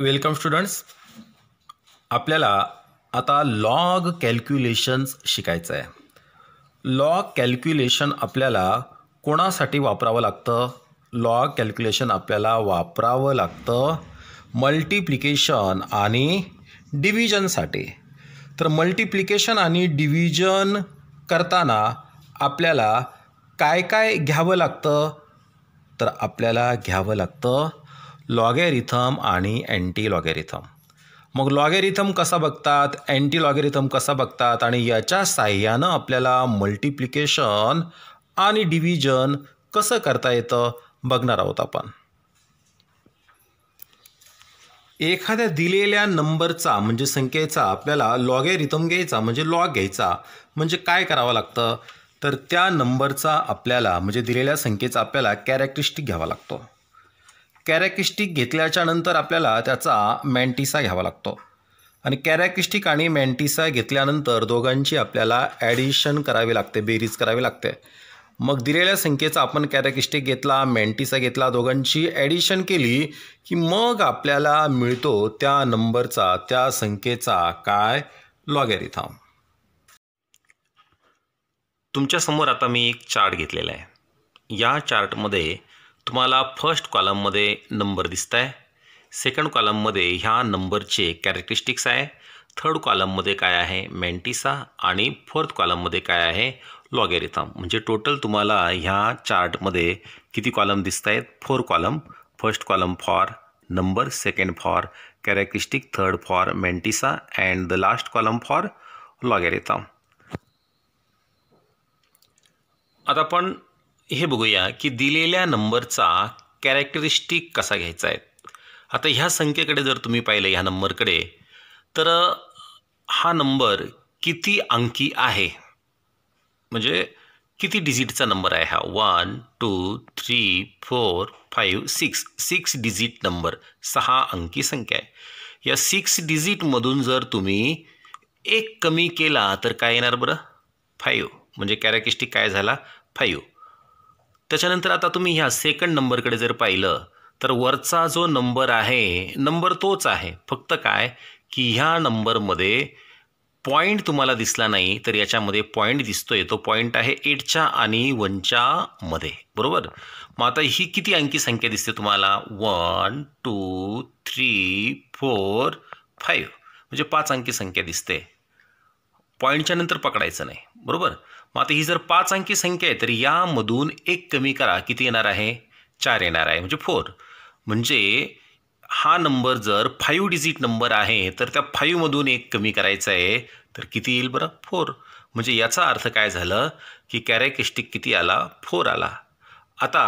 welcome students आपल्याला आता log calculations शिकायचं आहे लॉग कॅल्क्युलेशन आपल्याला कोणासाठी वापरावं लागतं लॉग कॅल्क्युलेशन आपल्याला वापरावं लागतं मल्टिप्लिकेशन आणि डिव्हिजनसाठी तर मल्टिप्लिकेशन आणि डिव्हिजन करताना आपल्याला काय काय घ्यावं लागतं तर आपल्याला घ्यावं लागतं लॉगॅरिथम आणि अँटी लॉगॅरिथम मग लॉगॅरिथम कसा बघतात अँटी लॉगेरिथम कसा बघतात आणि याच्या साह्यानं आपल्याला मल्टिप्लिकेशन आणि डिव्हिजन कसं करता येतं बघणार आहोत आपण एखाद्या दिलेल्या नंबरचा म्हणजे संख्येचा आपल्याला रिथम घ्यायचा म्हणजे लॉग घ्यायचा म्हणजे काय करावं लागतं तर त्या नंबरचा आपल्याला म्हणजे दिलेल्या संख्येचा आपल्याला कॅरेक्टरिस्टिक घ्यावा लागतो कॅरेक्टरिस्टिक घेतल्याच्या नंतर आपल्याला त्याचा मॅन्टिसा घ्यावा लागतो आणि कॅरेक्टरिस्टिक आणि मॅन्टिसा घेतल्यानंतर दोघांची आपल्याला ॲडिशन करावी लागते बेरीज करावी लागते मग दिलेल्या संख्येचा आपण कॅरेकिस्टिक घेतला मेंटीचा घेतला दोघांची ॲडिशन केली की मग आपल्याला मिळतो त्या नंबरचा त्या संख्येचा काय लॉगॅरिथम तुमच्यासमोर आता मी एक चार्ट घेतलेला आहे या चार्टमध्ये तुम्हाला फर्स्ट कॉलममध्ये नंबर दिसत आहे सेकंड कॉलममध्ये ह्या नंबरचे कॅरेक्टरिस्टिक्स आहे थर्ड कॉलममध्ये काय आहे मेंटिसा आणि फोर्थ कॉलममध्ये काय आहे लॉगेरिथम म्हणजे टोटल तुम्हाला ह्या चार्टमध्ये किती कॉलम दिसत आहेत four column first column for number second for characteristic third for mantissa and the last column for logarithm आता आपण हे बघूया की दिलेल्या नंबरचा कॅरेक्टरिस्टिक कसा घ्यायचा आहे आता ह्या संख्येकडे जर तुम्ही पाहिलं ह्या नंबरकडे तर हा नंबर किती अंकी आहे म्हणजे किती डिजिटचा नंबर आहे हा one two three four five six six digit number सहा अंकी संख्या आहे या सिक्स डिजिटमधून जर तुम्ही एक कमी केला तर काय येणार बरं फाईव्ह म्हणजे कॅरेकिस्टिक काय झाला फाईव्ह त्याच्यानंतर आता तुम्ही ह्या सेकंड नंबरकडे जर पाहिलं तर वरचा जो नंबर आहे नंबर तोच आहे फक्त काय की ह्या नंबरमध्ये पॉईंट तुम्हाला दिसला नाही तर याच्यामध्ये पॉईंट दिसतोय तो पॉईंट आहे एटच्या आणि वनच्या मध्ये बरोबर मग आता ही किती अंकी संख्या दिसते तुम्हाला one two three four five म्हणजे पाच अंकी संख्या दिसते पॉईंटच्या नंतर पकडायचं नाही बरोबर मग आता ही जर पाच अंकी संख्या आहे तर यामधून एक कमी करा किती येणार आहे चार येणार आहे म्हणजे फोर म्हणजे हा नंबर जर फाईव्ह डिजिट नंबर आहे तर त्या फाईव्हमधून एक कमी करायचा आहे तर किती येईल बरं फोर म्हणजे याचा अर्थ काय झालं की कॅरेक्टिस्टिक किती आला फोर आला आता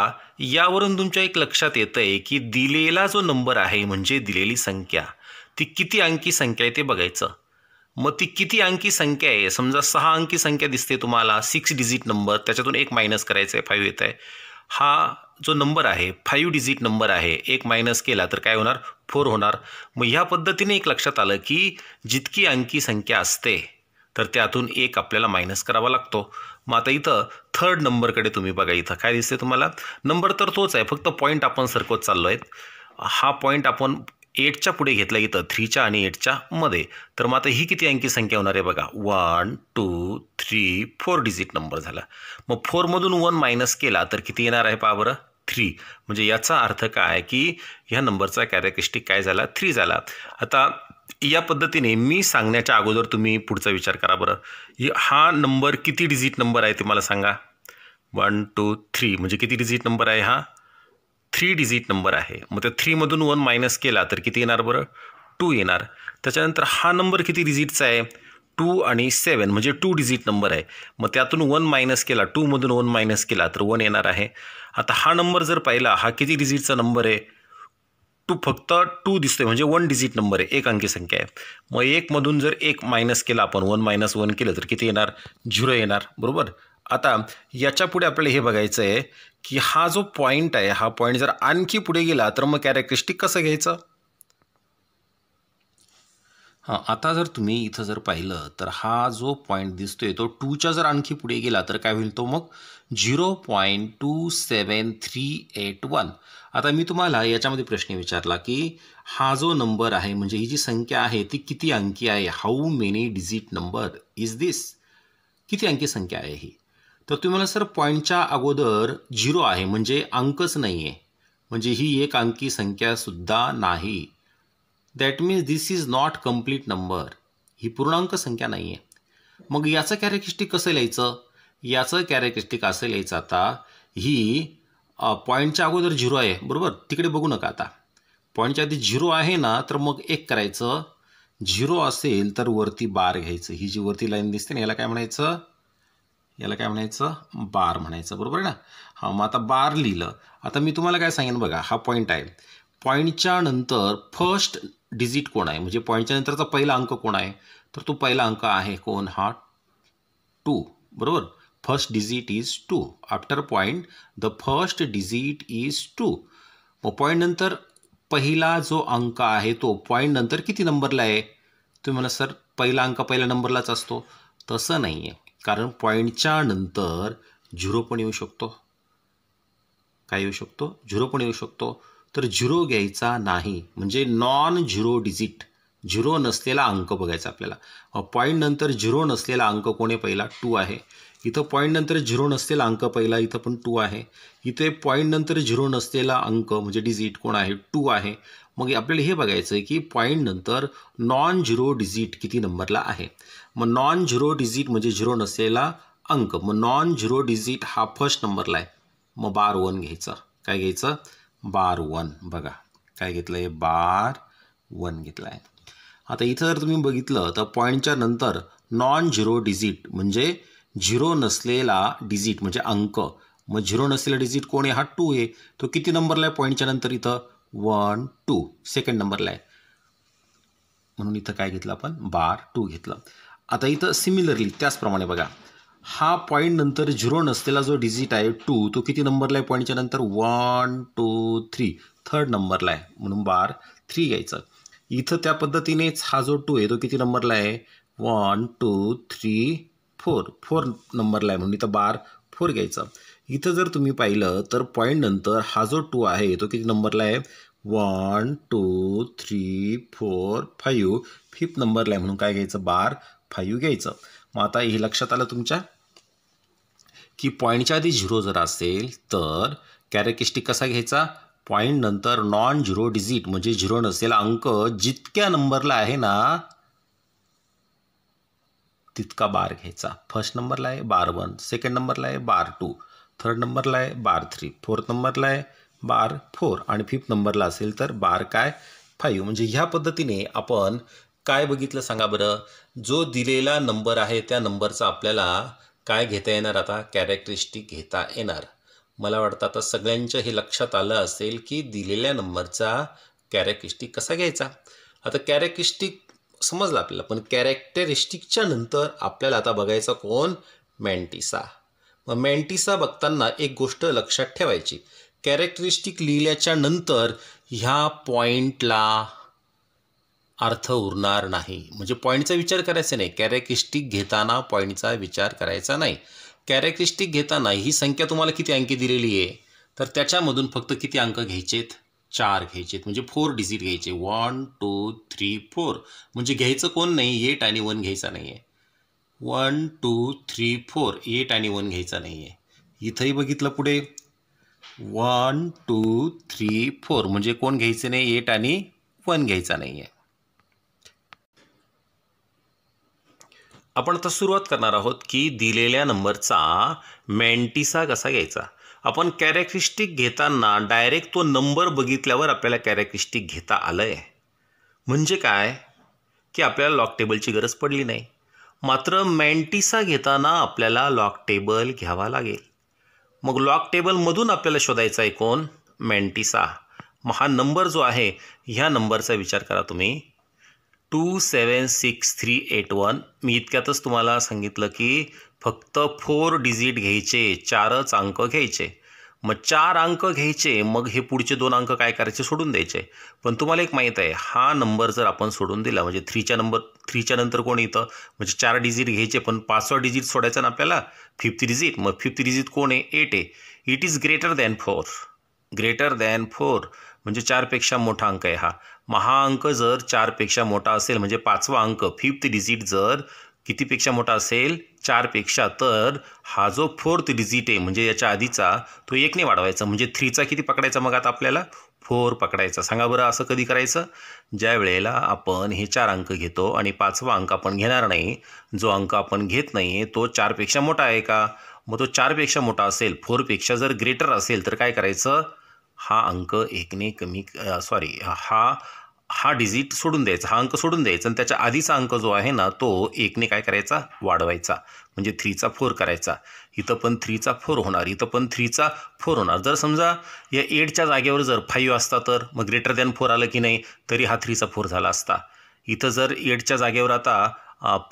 यावरून तुमच्या एक लक्षात येतं आहे की दिलेला जो नंबर आहे म्हणजे दिलेली संख्या ती किती अंकी संख्या आहे ते बघायचं मग ती किती अंकी संख्या आहे समजा सहा अंकी संख्या दिसते तुम्हाला सिक्स डिजिट नंबर त्याच्यातून एक मायनस करायचं आहे फाईव्ह येत आहे हा जो नंबर आहे फाईव्ह डिजिट नंबर आहे एक मायनस केला तर काय होणार फोर होणार मग ह्या पद्धतीने एक लक्षात आलं की जितकी अंकी संख्या असते तर त्यातून एक आपल्याला मायनस करावा लागतो मग आता इथं थर्ड नंबरकडे तुम्ही बघा इथं काय दिसते तुम्हाला नंबर तर तोच आहे फक्त पॉईंट आपण सरकोत चाललो आहेत हा पॉईंट आपण एटच्या पुढे घेतलं येतं थ्रीच्या आणि एटच्या मध्ये तर मग आता ही किती अंकी संख्या होणार आहे बघा one two three four digit number झाला मग फोरमधून वन मायनस केला तर किती येणार आहे पहा बरं थ्री म्हणजे याचा अर्थ काय की ह्या नंबरचा कॅरेक्टरिस्टिक काय झाला थ्री झाला आता या पद्धतीने मी सांगण्याच्या अगोदर तुम्ही पुढचा विचार करा बरं हा नंबर किती डिजिट नंबर आहे ते मला सांगा वन टू थ्री म्हणजे किती डिजिट नंबर आहे हा थ्री डिजिट नंबर आहे मग त्या थ्रीमधून वन मायनस केला तर किती येणार बरं टू येणार त्याच्यानंतर हा नंबर किती डिजिटचा आहे टू आणि सेवन म्हणजे टू डिजिट नंबर आहे मग त्यातून वन मायनस केला टूमधून वन मायनस केला तर वन येणार आहे आता हा नंबर जर पाहिला हा किती डिजिटचा नंबर आहे टू फक्त टू दिसतोय म्हणजे वन डिजिट नंबर आहे एक अंकी संख्या आहे मग एकमधून जर एक मायनस केला आपण वन मायनस वन केलं तर किती येणार झिरो येणार बरोबर आता याच्या पुढे आपल्याला हे बघायचं आहे की हा जो पॉईंट आहे हा पॉईंट जर आणखी पुढे गेला तर मग कॅरेक्टरिस्टिक कसं घ्यायचं हां आता जर तुम्ही इथं जर पाहिलं तर हा जो पॉईंट दिसतोय तो टूच्या जर आणखी पुढे गेला तर काय होईल तो मग zero point two seven three eight one आता मी तुम्हाला याच्यामध्ये प्रश्न विचारला की हा जो नंबर आहे म्हणजे ही जी संख्या आहे ती किती अंकी आहे how many digit number is this किती अंकी संख्या आहे ही तर तुम्ही मला सर पॉईंटच्या अगोदर झिरो आहे म्हणजे अंकच नाही आहे म्हणजे ही एक अंकी संख्यासुद्धा नाही that means this is not complete number ही पूर्णांक संख्या नाही आहे मग याचं कॅरेक्टरिस्टिक कसं लिहायचं याचं कॅरेक्टरिस्टिक असं लिहायचं आता ही पॉईंटच्या अगोदर झिरो आहे बरोबर तिकडे बघू नका आता पॉईंटच्या आधी झिरो आहे ना तर मग एक करायचं झिरो असेल तर वरती बार घ्यायचं ही जी वरती लाईन दिसते ना याला काय म्हणायचं याला काय म्हणायचं बार म्हणायचं बरोबर ना हा मग आता बार लिहिलं आता मी तुम्हाला काय सांगेन बघा हा पॉईंट आहे पॉईंटच्या नंतर फर्स्ट डिजिट कोण आहे म्हणजे पॉईंटच्या नंतरचा पहिला अंक कोण आहे तर तो पहिला अंक आहे कोण हा टू बरोबर first digit is two after point the first digit is two मग पॉईंट नंतर पहिला जो अंक आहे तो पॉईंट नंतर किती नंबरला आहे तुम्ही म्हणा सर पहिला अंक पहिल्या नंबरलाच असतो तसं नाही आहे कारण पॉईंटच्या नंतर झिरो पण येऊ शकतो काय येऊ शकतो झिरो पण येऊ शकतो तर झिरो घ्यायचा नाही म्हणजे नॉन झिरो डिजिट झिरो नसलेला अंक बघायचा आपल्याला पॉईंट नंतर झिरो नसलेला अंक कोणी पहिला टू आहे इथं पॉईंट नंतर झिरो नसलेला अंक पहिला इथं पण टू आहे इथे पॉईंट नंतर झिरो नसलेला अंक म्हणजे डिजिट कोण आहे टू आहे मग आपल्याला हे बघायचं आहे की पॉईंट नंतर नॉन झिरो डिजिट किती नंबरला आहे मग नॉन झिरो डिजिट म्हणजे झिरो नसलेला अंक मग नॉन झिरो डिजिट हा फर्स्ट नंबरला आहे मग बार वन घ्यायचं काय घ्यायचं बार वन बघा काय घेतलं आहे बार वन घेतला आहे आता इथं जर तुम्ही बघितलं तर पॉईंटच्या नंतर नॉन झिरो डिजिट म्हणजे झिरो नसलेला डिजिट म्हणजे अंक मग झिरो नसलेला डिजिट कोण आहे हा टू आहे तो किती नंबरला आहे पॉईंटच्या नंतर इथं वन टू सेकंड नंबरला आहे म्हणून इथं काय घेतलं आपण बार टू घेतलं आता इथं सिमिलरली त्याचप्रमाणे बघा हा पॉईंट नंतर झिरो नसलेला जो डिजिट आहे टू तो किती नंबरला आहे पॉईंटच्या नंतर वन टू थ्री थर्ड नंबरला आहे म्हणून बार थ्री घ्यायचं इथं त्या पद्धतीनेच हा जो टू आहे तो किती नंबरला आहे one two three four four नंबरला आहे म्हणून इथं बार फोर घ्यायचा इथं जर तुम्ही पाहिलं तर पॉईंट नंतर हा जो टू आहे तो किती नंबरला आहे one two three four five fifth नंबरला आहे म्हणून काय घ्यायचं बार फाईव्ह घ्यायचं मग आता हे लक्षात आलं तुमच्या की पॉईंटच्या आधी झिरो जर असेल तर कॅरेक्टिस्टिक कसा घ्यायचा पॉईंट नंतर नॉन झिरो डिजिट म्हणजे झिरो नसेल अंक जितक्या नंबरला आहे ना तितका बार घ्यायचा फर्स्ट नंबरला आहे बार वन सेकंड नंबरला आहे बार टू थर्ड नंबरला आहे बार थ्री फोर्थ नंबरला आहे बार फोर आणि फिफ्थ नंबरला असेल तर बार काय फाईव्ह म्हणजे ह्या पद्धतीने आपण काय बघितलं सांगा बरं जो दिलेला नंबर आहे त्या नंबरचा आपल्याला काय घेता येणार आता कॅरेक्टरिस्टिक घेता येणार मला वाटतं आता सगळ्यांच्या हे लक्षात आलं असेल की दिलेल्या नंबरचा कॅरेक्टरिस्टिक कसा घ्यायचा आता कॅरेक्टरिस्टिक समजलं आपल्याला पण कॅरेक्टरिस्टिकच्या नंतर आपल्याला आता बघायचा कोण मॅन्टिसा मग मॅन्टिसा बघताना एक गोष्ट लक्षात ठेवायची कॅरेक्टरिस्टिक लिहिल्याच्या नंतर ह्या पॉइंटला अर्थ उरणार नाही म्हणजे पॉईंटचा विचार करायचा नाही कॅरेक्टरिस्टिक घेताना पॉईंटचा विचार करायचा नाही कॅरेक्टिस्टिक घेताना ही संख्या तुम्हाला किती अंकी दिलेली आहे तर त्याच्यामधून फक्त किती अंक घ्यायचेत चार घ्यायचेत म्हणजे फोर डिजिट घ्यायचे वन टू थ्री फोर म्हणजे घ्यायचं कोण नाही एट आणि वन घ्यायचा नाही आहे one two three four eight आणि वन घ्यायचा नाही आहे इथंही बघितलं पुढे वन टू थ्री फोर म्हणजे कोण घ्यायचे नाही एट आणि वन घ्यायचा नाही आहे आपण आता सुरुवात करणार आहोत की दिलेल्या नंबरचा मॅन्टिसा कसा घ्यायचा आपण कॅरेक्टरिस्टिक घेताना डायरेक्ट तो नंबर बघितल्यावर आपल्याला कॅरेक्टरिस्टिक घेता आलं आहे म्हणजे काय की आपल्याला लॉक टेबलची गरज पडली नाही मात्र मेंटिसा घेताना आपल्याला लॉक टेबल घ्यावा लागेल मग लॉक टेबलमधून आपल्याला शोधायचा आहे कोण मॅन्टिसा मग हा नंबर जो आहे ह्या नंबरचा विचार करा तुम्ही two seven six three eight one मी इतक्यातच तुम्हाला सांगितलं की फक्त फोर डिजिट घ्यायचे चारच अंक घ्यायचे मग चार अंक घ्यायचे मग हे पुढचे दोन अंक काय करायचे सोडून द्यायचे पण तुम्हाला एक माहीत आहे हा नंबर जर आपण सोडून दिला म्हणजे थ्रीच्या नंबर थ्रीच्या नंतर कोण येतं म्हणजे चार डिजिट घ्यायचे पण पाचवा डिजिट सोडायचा ना आपल्याला फिफ्थ डिजिट मग फिफ्थ डिजिट कोण आहे एट आहे it is greater than four greater than four म्हणजे चारपेक्षा मोठा अंक आहे हा महाअंक जर चारपेक्षा मोठा असेल म्हणजे पाचवा अंक फिफ्थ डिजिट जर कितीपेक्षा मोठा असेल चारपेक्षा तर हा जो फोर्थ डिजिट आहे म्हणजे याच्या आधीचा तो एकने वाढवायचा म्हणजे थ्रीचा किती पकडायचा मग आता आपल्याला फोर पकडायचा सांगा बरं असं कधी करायचं ज्या वेळेला आपण हे चार अंक घेतो आणि पाचवा अंक आपण घेणार नाही जो अंक आपण घेत नाही तो चारपेक्षा मोठा आहे का मग तो चारपेक्षा मोठा असेल फोरपेक्षा जर ग्रेटर असेल तर काय करायचं हा अंक एकने कमी सॉरी हा हा डिजिट सोडून द्यायचा हा अंक सोडून द्यायचा आणि त्याच्या आधीचा अंक जो आहे ना तो एकने काय करायचा वाढवायचा म्हणजे थ्रीचा फोर करायचा इथं पण थ्रीचा फोर होणार इथं पण थ्रीचा फोर होणार जर समजा या एटच्या जागेवर जर फाईव्ह असता तर मग ग्रेटर दॅन फोर आलं की नाही तरी हा थ्रीचा फोर झाला असता इथं जर एटच्या जागेवर आता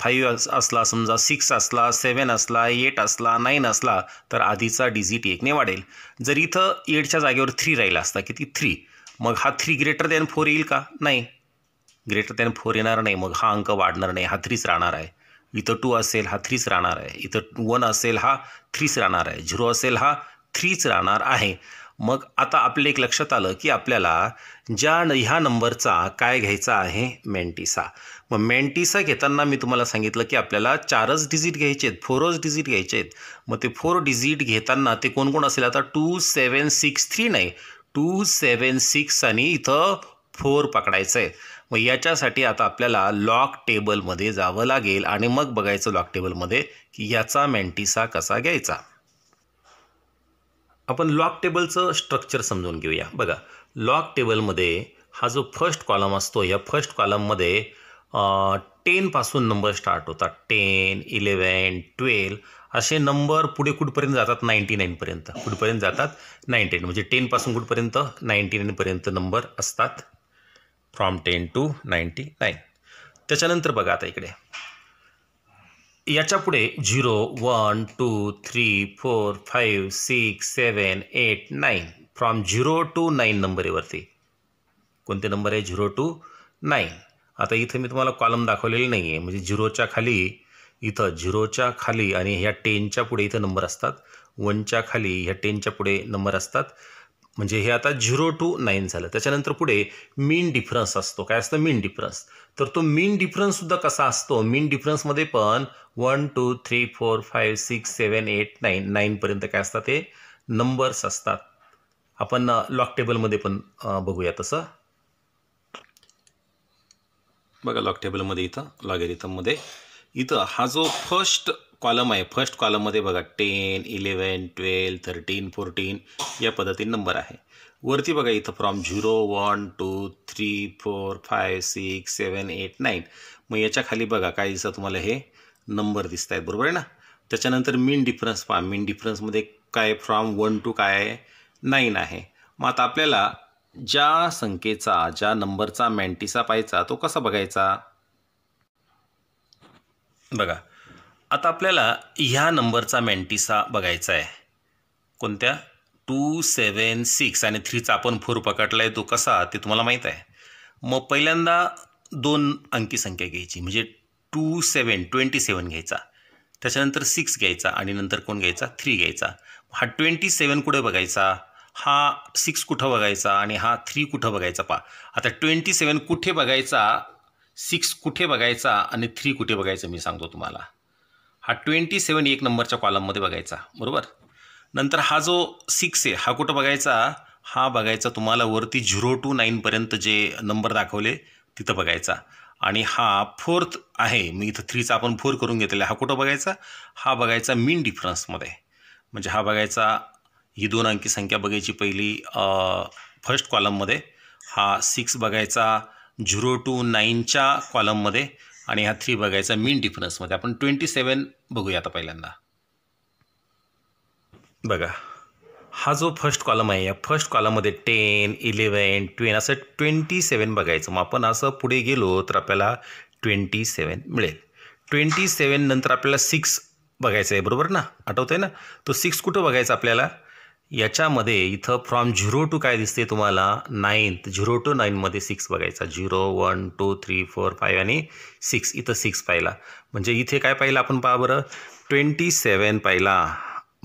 फाईव्ह असला समजा सिक्स असला सेवन असला एट असला नाईन असला तर आधीचा डिजिट एकने वाढेल जर इथं एटच्या जागेवर थ्री राहिला असता किती थ्री मग हा थ्री ग्रेटर दॅन फोर येईल का नाही ग्रेटर दॅन फोर येणार नाही मग हा अंक वाढणार नाही हा थ्रीच राहणार आहे इथं टू असेल हा थ्रीच राहणार आहे इथं वन असेल हा थ्रीच राहणार आहे झिरो असेल हा थ्रीच राहणार आहे मग आता आपले एक लक्षात आलं की आपल्याला ज्या ह्या नंबरचा काय घ्यायचा आहे मेंटिसा मग मेंटिसा घेताना मी तुम्हाला सांगितलं की आपल्याला चारच डिजिट घ्यायचे आहेत फोरच डिजिट घ्यायचे आहेत मग ते फोर डिजिट घेताना ते कोण कोण असेल आता टू सेवन सिक्स थ्री नाही टू सेवन सिक्स आणि इथं फोर पकडायचं आहे मग याच्यासाठी आता आपल्याला लॉक टेबलमध्ये जावं लागेल आणि मग बघायचं लॉक टेबलमध्ये की याचा मेंटिसा कसा घ्यायचा आपण लॉक टेबलचं स्ट्रक्चर समजून घेऊया बघा लॉक टेबलमध्ये हा जो फर्स्ट कॉलम असतो या फर्स्ट कॉलममध्ये टेनपासून नंबर स्टार्ट होतात टेन इलेवन ट्वेल्व असे नंबर पुढे कुठपर्यंत जातात नाईन्टी नाईनपर्यंत कुठपर्यंत जातात नाईन्टी नाईन म्हणजे टेनपासून कुठपर्यंत नाईन्टी नाईनपर्यंत नंबर असतात from ten to ninety nine त्याच्यानंतर बघा आता इकडे याच्यापुढे zero one two three four five six seven eight nine from zero to nine number कोणते नंबर आहे झिरो टू नाईन आता इथं मी तुम्हाला कॉलम दाखवलेले नाही आहे म्हणजे झिरोच्या खाली इथं झिरोच्या खाली आणि ह्या टेनच्या पुढे इथं नंबर असतात वनच्या खाली ह्या टेनच्या पुढे नंबर असतात म्हणजे हे आता झिरो टू नाईन झालं त्याच्यानंतर पुढे मीन डिफरन्स असतो काय असतं मीन डिफरन्स तर तो मीन डिफरन्ससुद्धा कसा असतो मीन डिफरन्समध्ये पण one two three four five six seven eight nine नाईनपर्यंत काय असतात ते नंबर्स असतात आपण लॉक टेबलमध्ये पण बघूया तसं बघा लॉक टेबलमध्ये इथं लॉगेरिथममध्ये इथं हा जो फर्स्ट कॉलम आहे फर्स्ट कॉलममध्ये बघा ten eleven twelve thirteen fourteen या पद्धतीने नंबर आहे वरती बघा इथं from zero one two three four five six seven eight nine मग याच्या खाली बघा काय दिसतं तुम्हाला हे नंबर दिसत आहेत बरोबर आहे ना त्याच्यानंतर मीन डिफरन्स पहा मीन डिफरन्समध्ये काय फ्रॉम वन टू काय आहे नाईन आहे मग आता आपल्याला ज्या संख्येचा ज्या नंबरचा मॅन्टिसा पाहायचा तो कसा बघायचा बघा आता आपल्याला ह्या नंबरचा मॅन्टिसा बघायचा आहे कोणत्या टू सेवन सिक्स आणि थ्रीचा आपण फोर पकडला आहे तो कसा ते तुम्हाला माहीत आहे मग पहिल्यांदा दोन अंकी संख्या घ्यायची म्हणजे टू सेवन ट्वेंटी सेवन घ्यायचा त्याच्यानंतर सिक्स घ्यायचा आणि नंतर कोण घ्यायचा थ्री घ्यायचा हा ट्वेंटी सेवन कुठे बघायचा हा सिक्स कुठं बघायचा आणि हा थ्री कुठं बघायचा पा आता ट्वेंटी सेवन कुठे बघायचा सिक्स कुठे बघायचा आणि थ्री कुठे बघायचं मी सांगतो तुम्हाला हा ट्वेंटी सेवन एक नंबरच्या कॉलममध्ये बघायचा बरोबर नंतर हा जो सिक्स आहे हा कुठं बघायचा हा बघायचा तुम्हाला वरती झिरो टू नाईनपर्यंत जे नंबर दाखवले तिथं बघायचा आणि हा फोर्थ आहे मी इथं थ्रीचा आपण फोर करून घेतलेला हा कुठं बघायचा हा बघायचा मीन डिफरन्समध्ये म्हणजे हा बघायचा ही दोन अंकी संख्या बघायची पहिली फर्स्ट कॉलममध्ये हा सिक्स बघायचा झिरो टू नाईनच्या कॉलममध्ये आणि हा थ्री बघायचा मीन डिफरन्समध्ये आपण ट्वेंटी सेवन बघूया आता पहिल्यांदा बघा हा जो फर्स्ट कॉलम आहे या फर्स्ट कॉलममध्ये टेन इलेवन ट्वेन असं ट्वेंटी सेवन बघायचं मग आपण असं पुढे गेलो तर आपल्याला ट्वेंटी सेवन मिळेल ट्वेंटी सेवन नंतर आपल्याला सिक्स बघायचं आहे बरोबर ना आठवतं आहे ना तो सिक्स कुठं बघायचा आपल्याला याच्यामध्ये इथं फ्रॉम झिरो टू काय दिसते तुम्हाला नाईन झिरो टू नाईनमध्ये सिक्स बघायचा zero one two three four five आणि सिक्स इथं सिक्स पाहिला म्हणजे इथे काय पाहिलं आपण पहा बरं ट्वेंटी सेवन पाहिला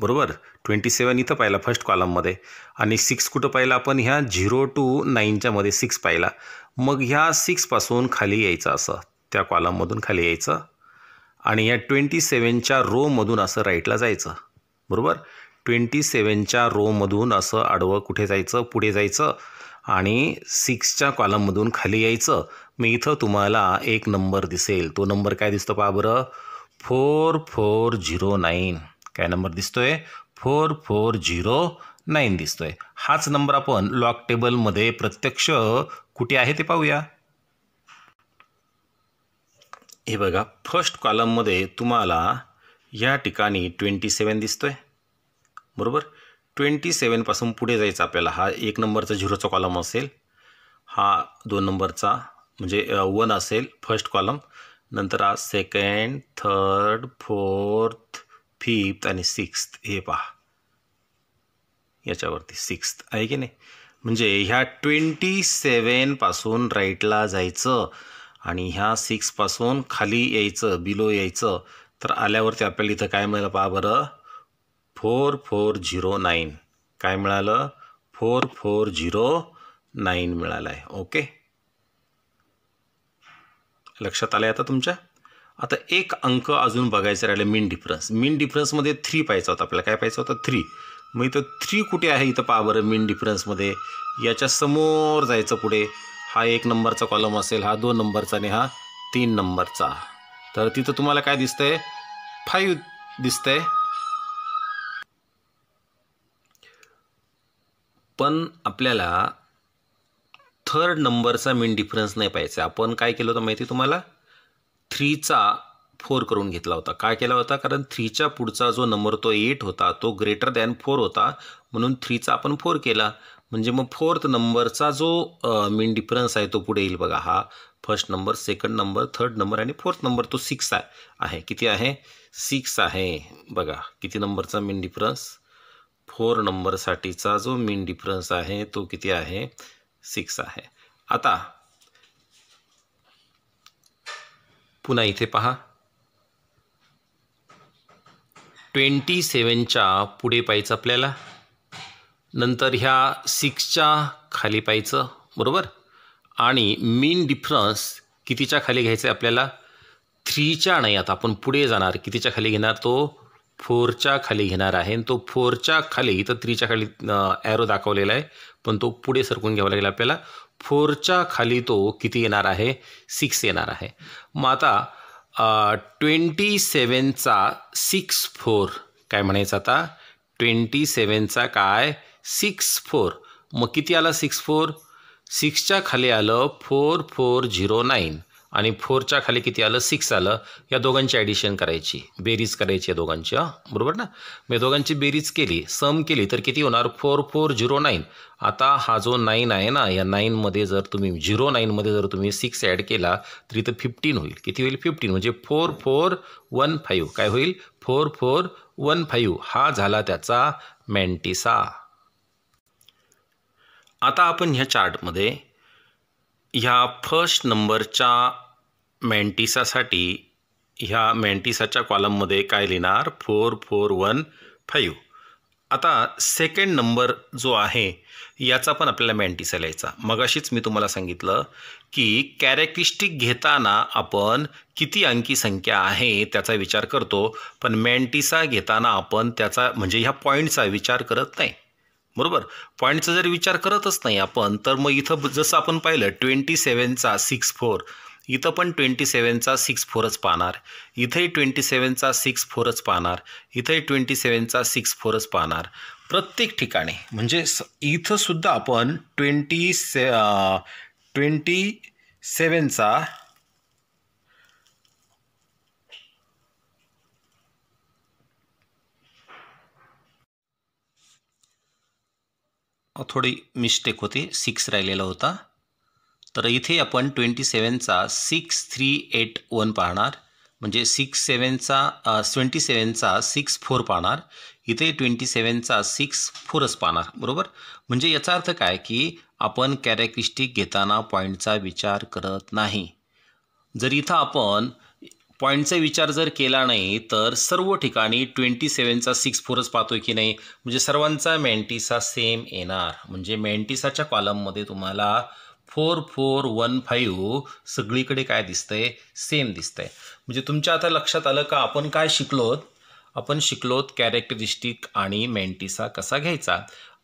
बरोबर ट्वेंटी सेवन इथं पाहिला फर्स्ट कॉलममध्ये आणि सिक्स कुठं पाहिलं आपण ह्या झिरो टू नाईनच्यामध्ये सिक्स पाहिला मग ह्या सिक्सपासून खाली यायचं असं त्या कॉलममधून खाली यायचं आणि या ट्वेंटी सेवनच्या रोमधून असं राईटला जायचं बरोबर ट्वेंटी सेवनच्या रोमधून असं आडवं कुठे जायचं पुढे जायचं आणि सिक्सच्या कॉलममधून खाली यायचं मी इथं तुम्हाला एक नंबर दिसेल तो नंबर काय दिसतो पहा बरं फोर फोर झिरो नाईन काय नंबर दिसतो आहे फोर फोर झिरो नाईन दिसतो आहे हाच नंबर आपण लॉक टेबलमध्ये प्रत्यक्ष कुठे आहे ते पाहूया हे बघा फर्स्ट कॉलममध्ये तुम्हाला या ठिकाणी ट्वेंटी सेवन दिसतो आहे बरोबर ट्वेंटी सेवनपासून पुढे जायचं आपल्याला हा एक नंबरचा झिरोचा कॉलम असेल हा दोन नंबरचा म्हणजे वन असेल फर्स्ट कॉलम नंतर हा सेकंड थर्ड फोर्थ फिफ्थ आणि सिक्स्थ हे पहा याच्यावरती सिक्स्थ आहे की नाही म्हणजे ह्या ट्वेंटी सेवनपासून राईटला जायचं आणि ह्या सिक्सपासून खाली यायचं बिलो यायचं तर आल्यावरती आपल्याला इथं काय म्हणायला पहा बरं फोर फोर झिरो नाईन काय मिळालं फोर फोर झिरो नाईन मिळालं आहे ओके लक्षात आलं आहे आता तुमच्या आता एक अंक अजून बघायचं राहिलं मीन डिफरन्स मीन डिफरन्समध्ये थ्री पाहायचा होता आपल्याला काय पाहायचा होता थ्री मग इथं थ्री कुठे आहे इथं पहा बरं मीन डिफरन्समध्ये याच्या समोर जायचं पुढे हा एक नंबरचा कॉलम असेल हा दोन नंबरचा आणि हा तीन नंबरचा तर तिथं तुम्हाला काय दिसतंय फाईव्ह दिसतंय पण आपल्याला थर्ड नंबरचा मेन डिफरन्स नाही पाहिजे आपण काय केलं होतं माहिती तुम्हाला थ्रीचा फोर करून घेतला होता काय केला होता कारण थ्रीच्या पुढचा जो नंबर तो एट होता तो ग्रेटर दॅन फोर होता म्हणून थ्रीचा आपण फोर केला म्हणजे मग फोर्थ नंबरचा जो मेन डिफरन्स आहे तो पुढे येईल बघा हा first number second number third number आणि फोर्थ नंबर तो सिक्स आहे किती आहे सिक्स आहे बघा किती नंबरचा मेन डिफरन्स फोर नंबरसाठीचा जो मेन डिफरन्स आहे तो किती आहे सिक्स आहे आता पुन्हा इथे पहा ट्वेंटी सेवनच्या पुढे पाहिजे आपल्याला नंतर ह्या सिक्सच्या खाली पाहिजे बरोबर आणि मेन डिफरन्स कितीच्या खाली घ्यायचं आहे आपल्याला थ्रीच्या नाही आता आपण पुढे जाणार कितीच्या खाली घेणार तो फोरच्या खाली घेणार आहे तो फोरच्या खाली तर थ्रीच्या खाली ॲरो दाखवलेला आहे पण तो पुढे सरकून घ्यावा लागेल आपल्याला फोरच्या खाली तो किती येणार आहे सिक्स येणार आहे मग आता ट्वेंटी सेवनचा सिक्स फोर काय म्हणायचं आता ट्वेंटी सेवनचा काय सिक्स फोर मग किती आला सिक्स फोर सिक्सच्या खाली आलं फोर फोर झिरो नाईन आणि फोरच्या खाली किती आलं सिक्स आलं या दोघांची ॲडिशन करायची बेरीज करायची या दोघांची बरोबर ना मी दोघांची बेरीज केली सम केली तर किती होणार फोर फोर झिरो नाईन आता हा जो नाईन आहे ना या नाईनमध्ये जर तुम्ही झिरो नाईनमध्ये जर तुम्ही सिक्स ॲड केला तर फिफ्टीन होईल किती होईल फिफ्टीन म्हणजे फोर फोर वन फाईव्ह काय होईल फोर फोर वन फाईव्ह हा झाला त्याचा मॅन्टिसा आता आपण ह्या चार्टमध्ये ह्या फर्स्ट नंबरच्या मॅन्टिसासाठी ह्या मॅन्टिसाच्या कॉलममध्ये काय लिहिणार फोर फोर वन फाईव्ह आता सेकंड नंबर जो आहे याचा पण आपल्याला मॅन्टिसा लिहायचा मगाशीच मी तुम्हाला सांगितलं की कॅरेक्टिस्टिक घेताना आपण किती अंकी संख्या आहे त्याचा विचार करतो पण मॅन्टिसा घेताना आपण त्याचा म्हणजे ह्या पॉईंटचा विचार करत नाही बरोबर पॉईंटचा जर विचार करतच नाही आपण तर मग इथं जसं आपण पाहिलं ट्वेंटी सेवनचा सिक्स फोर इथं पण ट्वेंटी सेवनचा सिक्स फोरच पाहणार इथंही ट्वेंटी सेवनचा सिक्स फोरच पाहणार इथंही ट्वेंटी सेवनचा सिक्स फोरच पाहणार प्रत्येक ठिकाणी म्हणजे स इथंसुद्धा आपण ट्वेंटी से ट्वेंटी सेवनचा थोडी मिस्टेक होती सिक्स राहिलेला होता तर इथे आपण ट्वेंटी सेवनचा सिक्स थ्री एट वन पाहणार म्हणजे सिक्स सेवनचा ट्वेंटी सेवनचा सिक्स फोर पाहणार इथे ट्वेंटी सेवनचा सिक्स फोरच पाहणार बरोबर म्हणजे याचा अर्थ काय की आपण कॅरेक्रिस्टिक घेताना पॉईंटचा विचार करत नाही जर इथं आपण पॉईंटचा विचार जर केला नाही तर सर्व ठिकाणी ट्वेंटी सेवनचा सिक्स फोरच पाहतोय की नाही म्हणजे सर्वांचा मॅन्टिसा सेम येणार म्हणजे मॅन्टिसाच्या कॉलममध्ये तुम्हाला फोर फोर वन फाईव्ह सगळीकडे काय दिसतंय सेम दिसतंय म्हणजे तुमच्या आता लक्षात आलं का आपण काय शिकलोत आपण शिकलोत कॅरेक्टरिस्टिक आणि मॅन्टिसा कसा घ्यायचा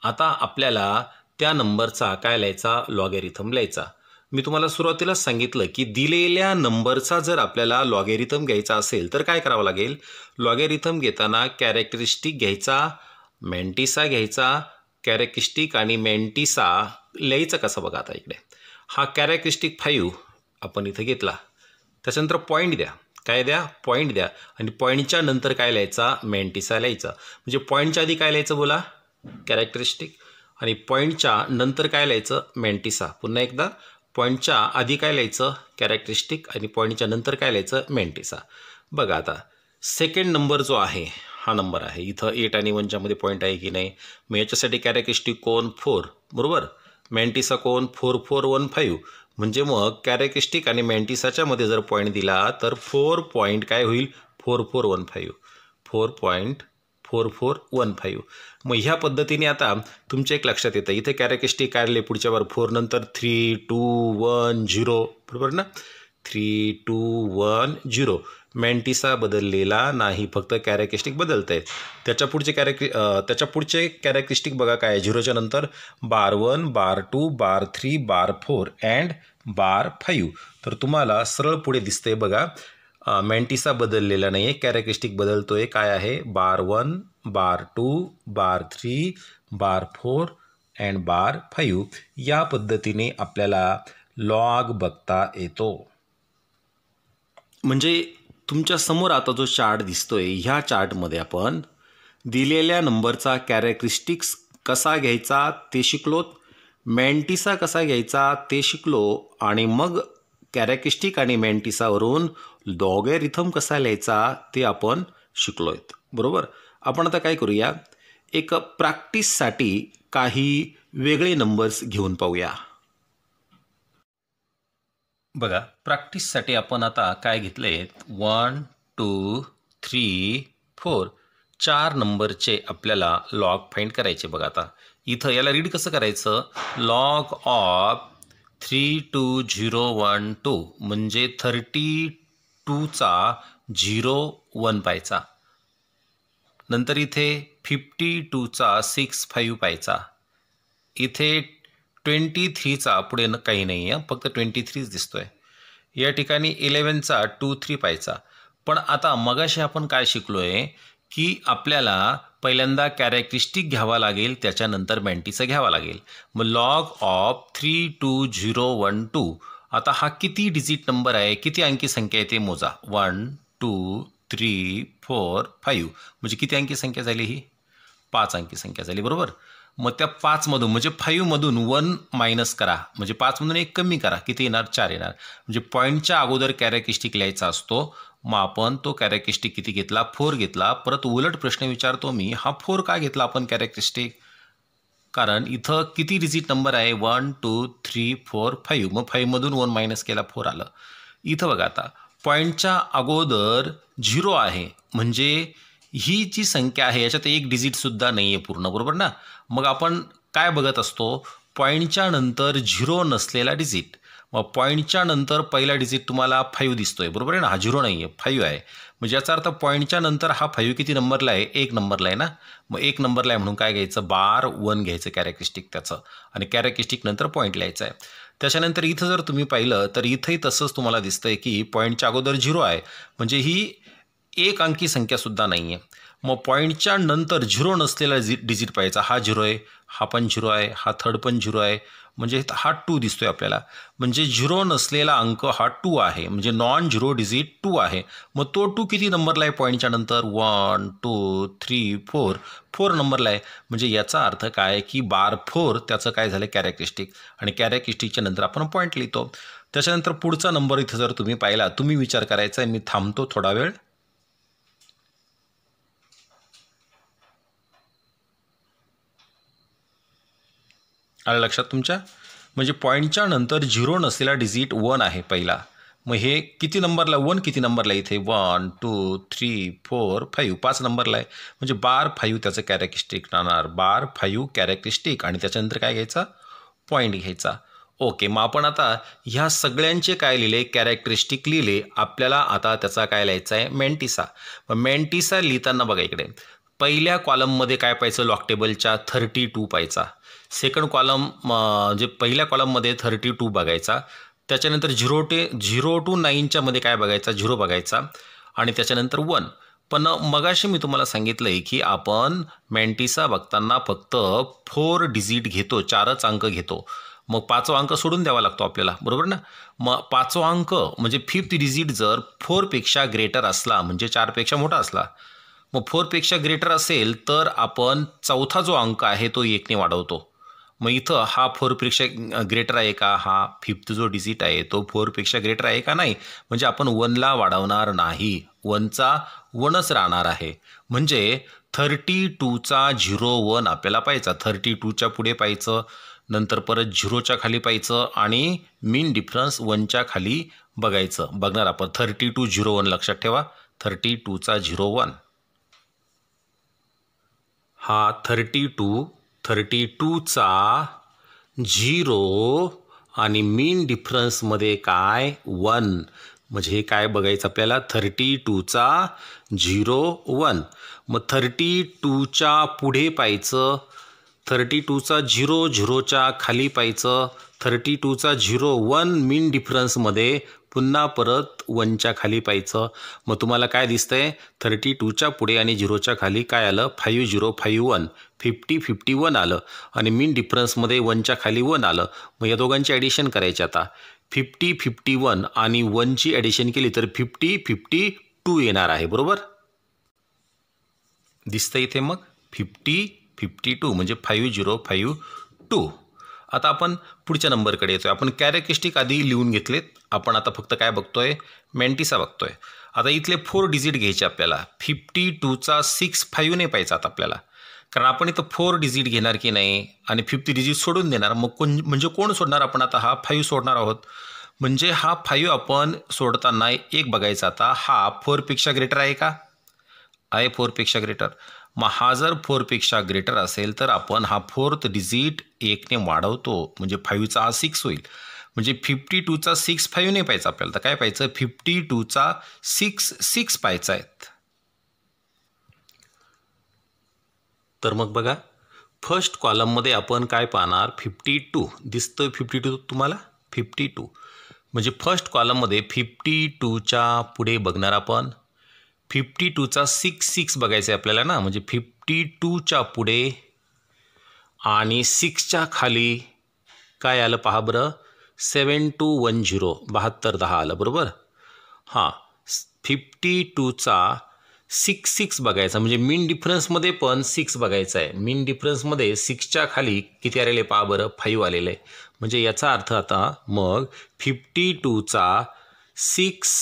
आता आपल्याला त्या नंबरचा काय लिहायचा लॉगेरिथम लिहायचा मी तुम्हाला सुरुवातीलाच सांगितलं की दिलेल्या नंबरचा जर आपल्याला लॉगेरिथम घ्यायचा असेल तर काय करावं लागेल लॉगेरिथम घेताना कॅरेक्टरिस्टिक घ्यायचा मेंटिसा घ्यायचा कॅरेक्टिस्टिक आणि मेंटिसा लिहायचा कसं बघा आता इकडे हा कॅरेक्टरिस्टिक फाईव्ह आपण इथं घेतला त्याच्यानंतर पॉईंट द्या काय द्या पॉईंट द्या आणि पॉईंटच्या नंतर काय लिहायचा मेंटिसा लिहायचा म्हणजे पॉईंटच्या आधी काय लिहायचं बोला कॅरेक्टरिस्टिक आणि पॉईंटच्या नंतर काय लिहायचं मेंटिसा पुन्हा एकदा पॉईंटच्या आधी काय लिहायचं कॅरेक्टरिस्टिक आणि पॉईंटच्या नंतर काय लिहायचं मेंटेसा बघा आता सेकंड नंबर जो आहे हा नंबर आहे इथं एट आणि वनच्यामध्ये पॉईंट आहे की नाही मग याच्यासाठी कॅरेक्टरिस्टिक कोण फोर बरोबर मॅन्टिसा कोण फोर फोर वन फाईव्ह म्हणजे मग कॅरेक्टरिस्टिक आणि मॅन्टिसाच्यामध्ये जर पॉईंट दिला तर फोर पॉईंट काय होईल four four one five four point four four one five मग ह्या पद्धतीने आता तुमच्या एक लक्षात येतं इथे कॅरेकेस्टिक काढले पुढच्या वर फोर नंतर थ्री टू वन झिरो बरोबर ना three two one zero mantissa बदललेला नाही फक्त कॅरेक्टिस्टिक बदलत आहेत त्याच्या पुढचे कॅरेक्टि त्याच्या पुढचे कॅरेक्टिस्टिक बघा काय झिरोच्या नंतर bar one bar two bar three bar four and bar five तर तुम्हाला सरळ पुढे दिसतंय बघा मेंटिसा बदललेला नाही आहे कॅरेक्टरिस्टिक बदलतो आहे काय आहे bar one bar two bar three bar four and bar five या पद्धतीने आपल्याला लॉग बघता येतो म्हणजे तुमच्या समोर आता जो चार्ट दिसतोय ह्या चार्टमध्ये आपण दिलेल्या नंबरचा कॅरेक्टरिस्टिक्स कसा घ्यायचा ते शिकलोत मेंटिसा कसा घ्यायचा ते शिकलो आणि मग कॅरॅकिस्टिक आणि मॅन्टिसावरून रिथम कसा लिहायचा ते आपण शिकलो आहेत बरोबर आपण आता काय करूया एक प्रॅक्टिससाठी काही वेगळे नंबर्स घेऊन पाहूया बघा प्रॅक्टिससाठी आपण आता काय घेतले आहेत वन टू थ्री फोर चार नंबरचे आपल्याला लॉग फाईंड करायचे बघा आता इथं याला रीड कसं करायचं log of three two zero one two म्हणजे थर्टी टूचा झिरो वन पाहायचा नंतर इथे फिफ्टी टूचा सिक्स फाईव्ह पाहायचा इथे ट्वेंटी थ्रीचा पुढे काही नाही आहे फक्त ट्वेंटी थ्रीच दिसतो आहे या ठिकाणी इलेवनचा टू थ्री पाहायचा पण आता मगाशी आपण काय शिकलो आहे की आपल्याला पहिल्यांदा कॅरेक्रिस्टिक घ्यावा लागेल त्याच्यानंतर मॅन्टीचं घ्यावा लागेल मग log of three two zero one two आता हा किती डिजिट नंबर आहे किती अंकी संख्या आहे ते मोजा one two three four five म्हणजे किती अंकी संख्या झाली ही पाच अंकी संख्या झाली बरोबर मग त्या पाचमधून म्हणजे फाईव्हमधून वन मायनस करा म्हणजे पाचमधून एक कमी करा किती येणार चार येणार म्हणजे पॉईंटच्या अगोदर कॅरेक्रिस्टिक लिहायचा असतो मग आपण तो कॅरेक्टरिस्टिक किती घेतला फोर घेतला परत उलट प्रश्न विचारतो मी हा फोर का घेतला आपण कॅरेक्टरिस्टिक कारण इथं किती डिजिट नंबर आहे one two three four five मग फाईव्हमधून वन मायनस केला फोर आलं इथं बघा आता पॉईंटच्या अगोदर झिरो आहे म्हणजे ही जी संख्या आहे याच्यात एक डिजिटसुद्धा नाही आहे पूर्ण बरोबर ना मग आपण काय बघत असतो पॉईंटच्या नंतर झिरो नसलेला डिजिट मग पॉईंटच्या नंतर पहिला डिजिट तुम्हाला फाईव्ह दिसतो आहे बरोबर आहे ना हा झिरो नाही आहे फाईव्ह आहे म्हणजे याचा अर्थ पॉईंटच्या नंतर हा फाईव्ह किती नंबरला आहे एक नंबरला आहे ना मग एक नंबरला आहे म्हणून काय घ्यायचं बार वन घ्यायचं कॅरेक्टरिस्टिक त्याचं आणि कॅरेक्टरिस्टिक नंतर पॉईंट लिहायचं आहे त्याच्यानंतर इथं जर तुम्ही पाहिलं तर इथंही तसंच तुम्हाला दिसतंय की पॉईंटच्या अगोदर झिरो आहे म्हणजे ही एक अंकी संख्यासुद्धा नाही आहे मग पॉईंटच्या नंतर झिरो नसलेला झि डिजिट पाहायचा हा झिरो आहे हा पण झिरो आहे हा थर्ड पण झिरो आहे म्हणजे हा टू दिसतोय आपल्याला म्हणजे झिरो नसलेला अंक हा टू आहे म्हणजे नॉन झिरो डिजिट टू आहे मग तो टू किती नंबरला आहे पॉईंटच्या नंतर one two three four four नंबरला आहे म्हणजे याचा अर्थ काय की बार फोर त्याचं काय झालं कॅरेक्टरिस्टिक आणि कॅरेक्टिस्टिकच्या नंतर आपण पॉईंट लिहितो त्याच्यानंतर पुढचा नंबर इथं जर तुम्ही पाहिला तुम्ही विचार करायचा आहे मी थांबतो थोडा वेळ आलं लक्षात तुमच्या म्हणजे पॉईंटच्या नंतर झिरो नसलेला डिजिट वन आहे पहिला मग हे किती नंबरला वन किती नंबरला इथे one two three four five पाच नंबरला आहे म्हणजे बार फाईव्ह त्याचं कॅरेक्टरिस्टिक राहणार बार फाईव्ह कॅरेक्टरिस्टिक आणि त्याच्यानंतर काय घ्यायचा पॉईंट घ्यायचा ओके मग आपण आता ह्या सगळ्यांचे काय लिहिले कॅरेक्टरिस्टिक लिहिले आपल्याला आता त्याचा काय लिहायचा आहे मेंटिसा मग मेंटिसा लिहिताना बघा इकडे पहिल्या कॉलममध्ये काय पाहिजे लॉकटेबलच्या थर्टी टू पाहिजा सेकंड कॉलम जे पहिल्या कॉलममध्ये थर्टी टू बघायचा त्याच्यानंतर झिरो ते झिरो टू नाईनच्यामध्ये काय बघायचा झिरो बघायचा आणि त्याच्यानंतर वन पण मगाशी मी तुम्हाला सांगितलं आहे की आपण मॅन्टिसा बघताना फक्त फोर डिजिट घेतो चारच अंक घेतो मग पाचवा अंक सोडून द्यावा लागतो आपल्याला बरोबर ना मग पाचवा अंक म्हणजे फिफ्थ डिजिट जर फोरपेक्षा ग्रेटर असला म्हणजे चारपेक्षा मोठा असला मग फोरपेक्षा ग्रेटर असेल तर आपण चौथा जो अंक आहे तो एकने वाढवतो मग इथं हा फोरपेक्षा ग्रेटर आहे का हा फिफ्थ जो डिजिट आहे तो फोरपेक्षा ग्रेटर आहे का नाही म्हणजे आपण वनला वाढवणार नाही वनचा वनच राहणार आहे म्हणजे थर्टी टूचा झिरो वन आपल्याला पाहायचा थर्टी टूच्या पुढे पाहायचं नंतर परत झिरोच्या खाली पाहायचं आणि मीन डिफरन्स वनच्या खाली बघायचं बघणार आपण थर्टी टू झिरो वन लक्षात ठेवा थर्टी टूचा झिरो वन हा थर्टी टू थर्टी टूचा झिरो आणि मीन डिफरन्समध्ये काय वन म्हणजे काय बघायचं आपल्याला थर्टी टूचा झिरो वन मग थर्टी टूच्या पुढे पाहायचं थर्टी टूचा झिरो झिरोच्या खाली पाहायचं थर्टी टूचा झिरो वन मीन डिफरन्समध्ये पुन्हा परत वनच्या खाली पाहायचं मग तुम्हाला काय दिसतंय थर्टी टूच्या पुढे आणि झिरोच्या खाली काय आलं five zero five one fifty fifty one आलं आणि मीन डिफरन्समध्ये वनच्या खाली वन आलं मग या दोघांची ॲडिशन करायची आता फिफ्टी फिफ्टी वन आणि वनची ॲडिशन केली तर फिफ्टी फिफ्टी टू येणार आहे बरोबर दिसतं इथे मग फिफ्टी फिफ्टी टू म्हणजे फाईव्ह झिरो फाईव्ह टू आता आपण पुढच्या नंबरकडे येतो आपण कॅरेक्टिस्टिक आधी लिहून घेतलेत आपण आता फक्त काय बघतोय मेंटिसा बघतोय आता इथले फोर डिजिट घ्यायचे आपल्याला फिफ्टी टूचा सिक्स फाईव्ह नाही पाहिजे आता आपल्याला कारण आपण इथं फोर डिजिट घेणार की नाही आणि फिफ्थ डिजिट सोडून देणार मग कोण म्हणजे कोण सोडणार आपण आता हा फाईव्ह सोडणार आहोत म्हणजे हा फाईव्ह आपण सोडताना एक बघायचा आता हा फोरपेक्षा ग्रेटर आहे का आहे फोरपेक्षा ग्रेटर मग हा जर फोरपेक्षा ग्रेटर असेल तर आपण हा फोर्थ डिजिट एकने वाढवतो म्हणजे फाईव्हचा हा सिक्स होईल म्हणजे फिफ्टी टूचा सिक्स फाईव्ह नाही पाहिजे आपल्याला तर काय पाहिजे फिफ्टी टूचा सिक्स सिक्स पाहायचा आहेत तर मग बघा फर्स्ट कॉलममध्ये आपण काय पाहणार फिफ्टी टू दिसतं फिफ्टी टू तुम्हाला फिफ्टी टू म्हणजे फर्स्ट कॉलममध्ये फिफ्टी टूच्या पुढे बघणार आपण फिफ्टी टूचा सिक्स सिक्स बघायचं आहे आपल्याला ना म्हणजे फिफ्टी टूच्या पुढे आणि सिक्सच्या खाली काय आलं पहा बरं सेवन टू वन झिरो बहात्तर दहा आलं बरोबर हां फिफ्टी टूचा सिक्स सिक्स बघायचा म्हणजे मीन डिफरन्समध्ये पण सिक्स बघायचा आहे मीन डिफरन्समध्ये सिक्सच्या खाली किती आलेले पहा बरं फाईव्ह आलेलं आहे म्हणजे याचा अर्थ आता मग फिफ्टी टूचा सिक्स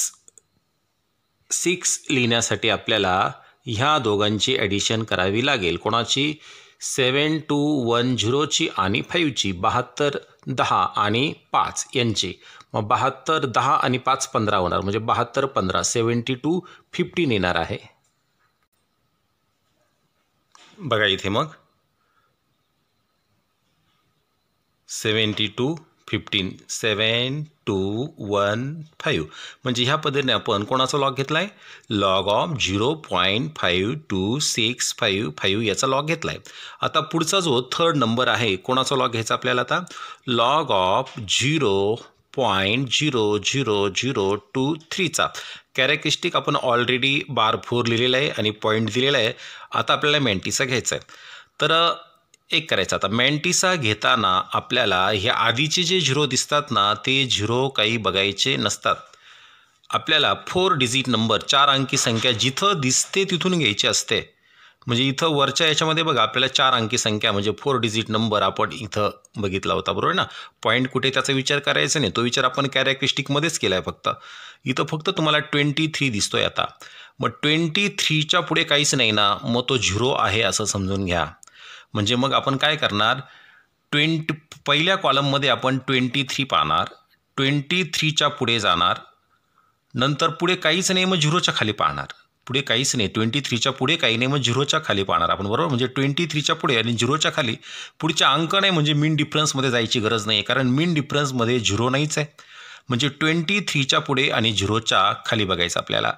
सिक्स लिहिण्यासाठी आपल्याला ह्या दोघांची ॲडिशन करावी लागेल कोणाची सेवन टू वन झिरोची आणि फाईव्हची बहात्तर दहा आणि पाच यांची मग बहात्तर दहा आणि पाच पंधरा होणार म्हणजे बहात्तर पंधरा सेवन्टी टू फिफ्टीन येणार आहे बघा इथे मग seventy two fifteen seven two one five म्हणजे ह्या पद्धतीने आपण कोणाचा लॉग घेतला आहे log of zero point five two six five five याचा लॉग घेतला आहे आता पुढचा जो थर्ड नंबर आहे कोणाचा लॉग घ्यायचा आपल्याला आता log of zero point zero zero zero two थ्रीचा कॅरेक्टरिस्टिक आपण ऑलरेडी बार फोर लिहिलेलं आहे आणि पॉईंट दिलेला आहे आता आपल्याला मॅन्टिसा घ्यायचा आहे तर एक करायचं आता मॅन्टिसा घेताना आपल्याला हे आधीचे जे झिरो दिसतात ना ते झिरो काही बघायचे नसतात आपल्याला फोर डिजिट नंबर चार अंकी संख्या जिथं दिसते तिथून घ्यायची असते म्हणजे इथं वरच्या याच्यामध्ये बघा आपल्याला चार अंकी संख्या म्हणजे फोर डिजिट नंबर आपण इथं बघितला होता बरोबर ना पॉईंट कुठे त्याचा विचार करायचा नाही तो विचार आपण कॅरेक्रिस्टिकमध्येच केला आहे फक्त इथं फक्त तुम्हाला ट्वेंटी थ्री दिसतोय आता मग ट्वेंटी थ्रीच्या पुढे काहीच नाही ना मग तो झिरो आहे असं समजून घ्या म्हणजे मग आपण काय करणार ट्वेंट पहिल्या कॉलममध्ये आपण ट्वेंटी थ्री पाहणार ट्वेंटी थ्रीच्या पुढे जाणार नंतर पुढे काहीच नाही मग झिरोच्या खाली पाहणार पुढे काहीच नाही ट्वेंटी थ्रीच्या पुढे काही नाही मग झिरोच्या खाली पाहणार आपण बरोबर म्हणजे ट्वेंटी थ्रीच्या पुढे आणि झिरोच्या खाली पुढच्या अंक नाही म्हणजे मीन डिफरन्समध्ये जायची गरज नाही कारण मीन डिफरन्समध्ये झिरो नाहीच आहे म्हणजे ट्वेंटी थ्रीच्या पुढे आणि झिरोच्या खाली बघायचं आपल्याला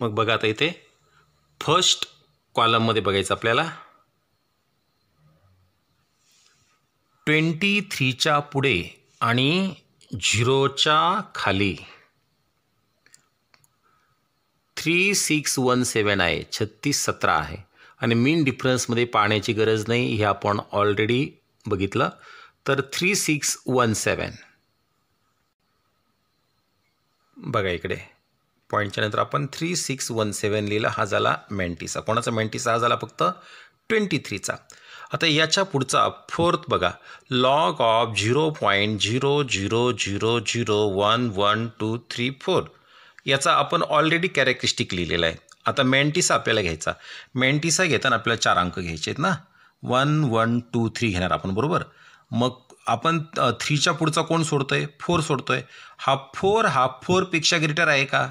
मग बघा आता इथे फर्स्ट कॉलममध्ये बघायचं आपल्याला ट्वेंटी थ्रीच्या पुढे आणि झिरोच्या खाली थ्री सिक्स वन सेवन आहे छत्तीस सतरा आहे आणि मीन डिफरन्समध्ये पाहण्याची गरज नाही हे आपण ऑलरेडी बघितलं तर थ्री सिक्स वन सेवन बघा इकडे पॉईंटच्या नंतर आपण थ्री सिक्स वन सेवन लिहिला हा झाला मेंटीचा कोणाचा मेंटीचा हा झाला फक्त ट्वेंटी थ्रीचा आता याच्या पुढचा फोर्थ बघा log of zero point zero zero zero zero one one two three four याचा आपण ऑलरेडी कॅरेक्टरिस्टिक लिहिलेला आहे आता मॅन्टिसा आपल्याला घ्यायचा मॅन्टिसा घेताना आपल्याला चार अंक घ्यायचे आहेत ना वन वन टू थ्री घेणार आपण बरोबर मग आपण थ्रीच्या पुढचा कोण सोडतो आहे फोर सोडतो आहे हा फोर हा फोरपेक्षा ग्रेटर आहे का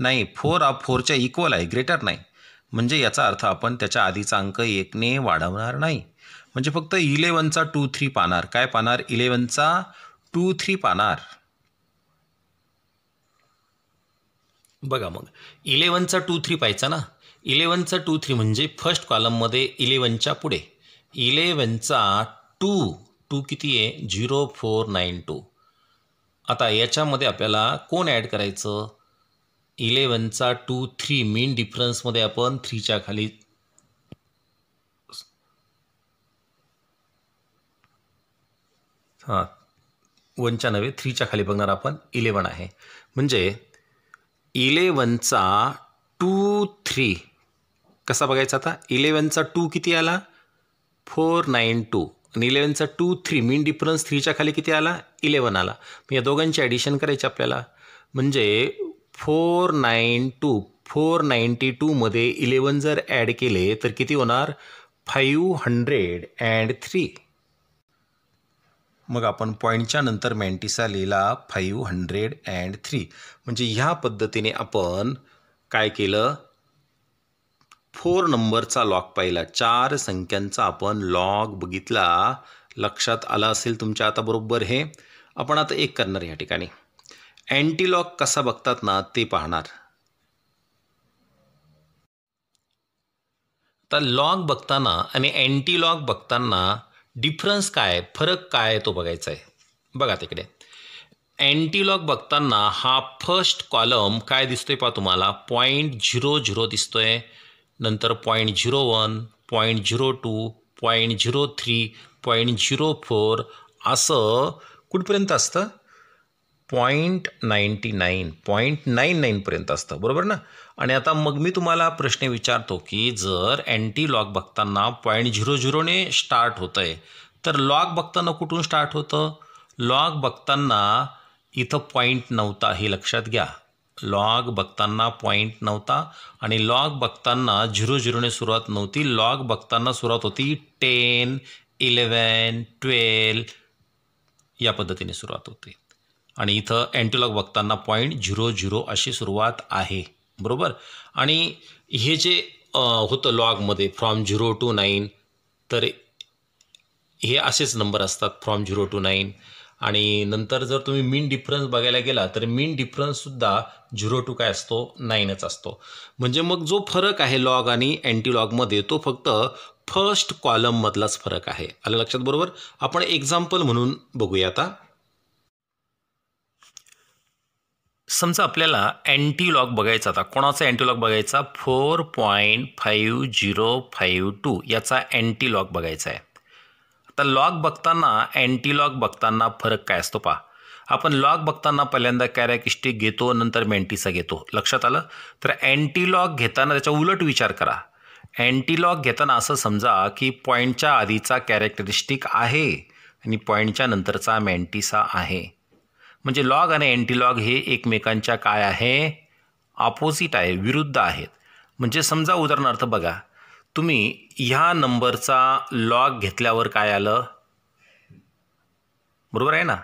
नाही फोर हा फोरच्या इक्वल आहे ग्रेटर नाही म्हणजे याचा अर्थ आपण त्याच्या आधीचा अंक एकने वाढवणार नाही म्हणजे फक्त इलेवनचा टू थ्री पाहणार काय पाहणार इलेवनचा टू थ्री पाहणार बघा मग इलेवनचा टू थ्री पाहायचा ना इलेवनचा टू थ्री म्हणजे फर्स्ट कॉलममध्ये इलेवनच्या पुढे इलेवनचा टू टू किती आहे झिरो फोर नाईन टू आता याच्यामध्ये आपल्याला कोण ॲड करायचं इलेवनचा टू थ्री मेन डिफरन्समध्ये आपण थ्रीच्या खाली हां वनच्या नव्हे थ्रीच्या खाली बघणार आपण इलेवन आहे म्हणजे इलेवनचा टू थ्री कसा बघायचा आता इलेवनचा टू किती आला फोर नाईन टू आणि इलेवनचा टू थ्री मीन डिफरन्स थ्रीच्या खाली किती आला इलेवन आला मग या दोघांची ॲडिशन करायची आपल्याला म्हणजे four nine two four ninety टूमध्ये इलेवन जर ॲड केले तर किती होणार फाईव्ह हंड्रेड अँड थ्री मग आपण पॉईंटच्या नंतर मॅन्टिसा लिहिला फाईव्ह हंड्रेड अँड थ्री म्हणजे ह्या पद्धतीने आपण काय केलं फोर नंबरचा लॉग पाहिला चार संख्यांचा आपण लॉग बघितला लक्षात आला असेल तुमच्या आता बरोबर हे आपण आता एक करणार या ठिकाणी अँटी कसा बघतात ना ते पाहणार तर लॉग बघताना आणि अँटी बघताना डिफरन्स काय फरक काय तो बघायचा आहे बघा तिकडे अँटी बघताना हा फर्स्ट कॉलम काय दिसतोय पहा तुम्हाला पॉईंट झिरो झिरो दिसतोय नंतर point zero one point zero two point zero three point zero four असं कुठपर्यंत असतं point ninety nine point nine नाईनपर्यंत असतं बरोबर ना आणि आता मग मी तुम्हाला प्रश्न विचारतो की जर अँटी लॉक बघताना पॉईंट झिरो झिरोने स्टार्ट होतं आहे तर लॉक बघताना कुठून स्टार्ट होतं लॉक बघताना इथं पॉईंट नव्हता हे लक्षात घ्या लॉग बघताना पॉईंट नव्हता आणि लॉग बघताना झिरो झिरोने सुरुवात नव्हती लॉग बघताना सुरुवात होती टेन इलेवन ट्वेल्व या पद्धतीने सुरुवात होते आणि इथं अँटीलॉग बघताना पॉईंट झिरो झिरो अशी सुरुवात आहे बरोबर आणि हे जे होतं लॉगमध्ये फ्रॉम झिरो टू नाईन तर हे असेच नंबर असतात फ्रॉम झिरो टू नाईन आणि नंतर जर तुम्ही मीन डिफरन्स बघायला गेला तर मीन डिफरन्ससुद्धा झिरो टू काय असतो नाईनच असतो म्हणजे मग जो फरक आहे लॉग आणि अँटी लॉगमध्ये तो फक्त फर्स्ट कॉलममधलाच फरक आहे आलं लक्षात बरोबर आपण एक्झाम्पल म्हणून बघूया आता समजा आपल्याला अँटी लॉग बघायचा आता कोणाचा अँटी लॉग बघायचा four point five zero five two याचा अँटी लॉग बघायचा आहे तर लॉग बघताना अँटी लॉग बघताना फरक काय असतो पहा आपण लॉग बघताना पहिल्यांदा कॅरॅकिस्टिक घेतो नंतर मेंटीसा घेतो लक्षात आलं तर अँटी लॉग घेताना त्याच्या उलट विचार करा अँटी लॉग घेताना असं समजा की पॉईंटच्या आधीचा कॅरेक्टरिस्टिक आहे आणि पॉईंटच्या नंतरचा मेंटीसा आहे म्हणजे लॉग आणि अँटी लॉग हे एकमेकांच्या काय आहे ऑपोजिट आहे विरुद्ध आहेत म्हणजे समजा उदाहरणार्थ बघा तुम्ही ह्या नंबरचा लॉग घेतल्यावर काय आलं बरोबर आहे ना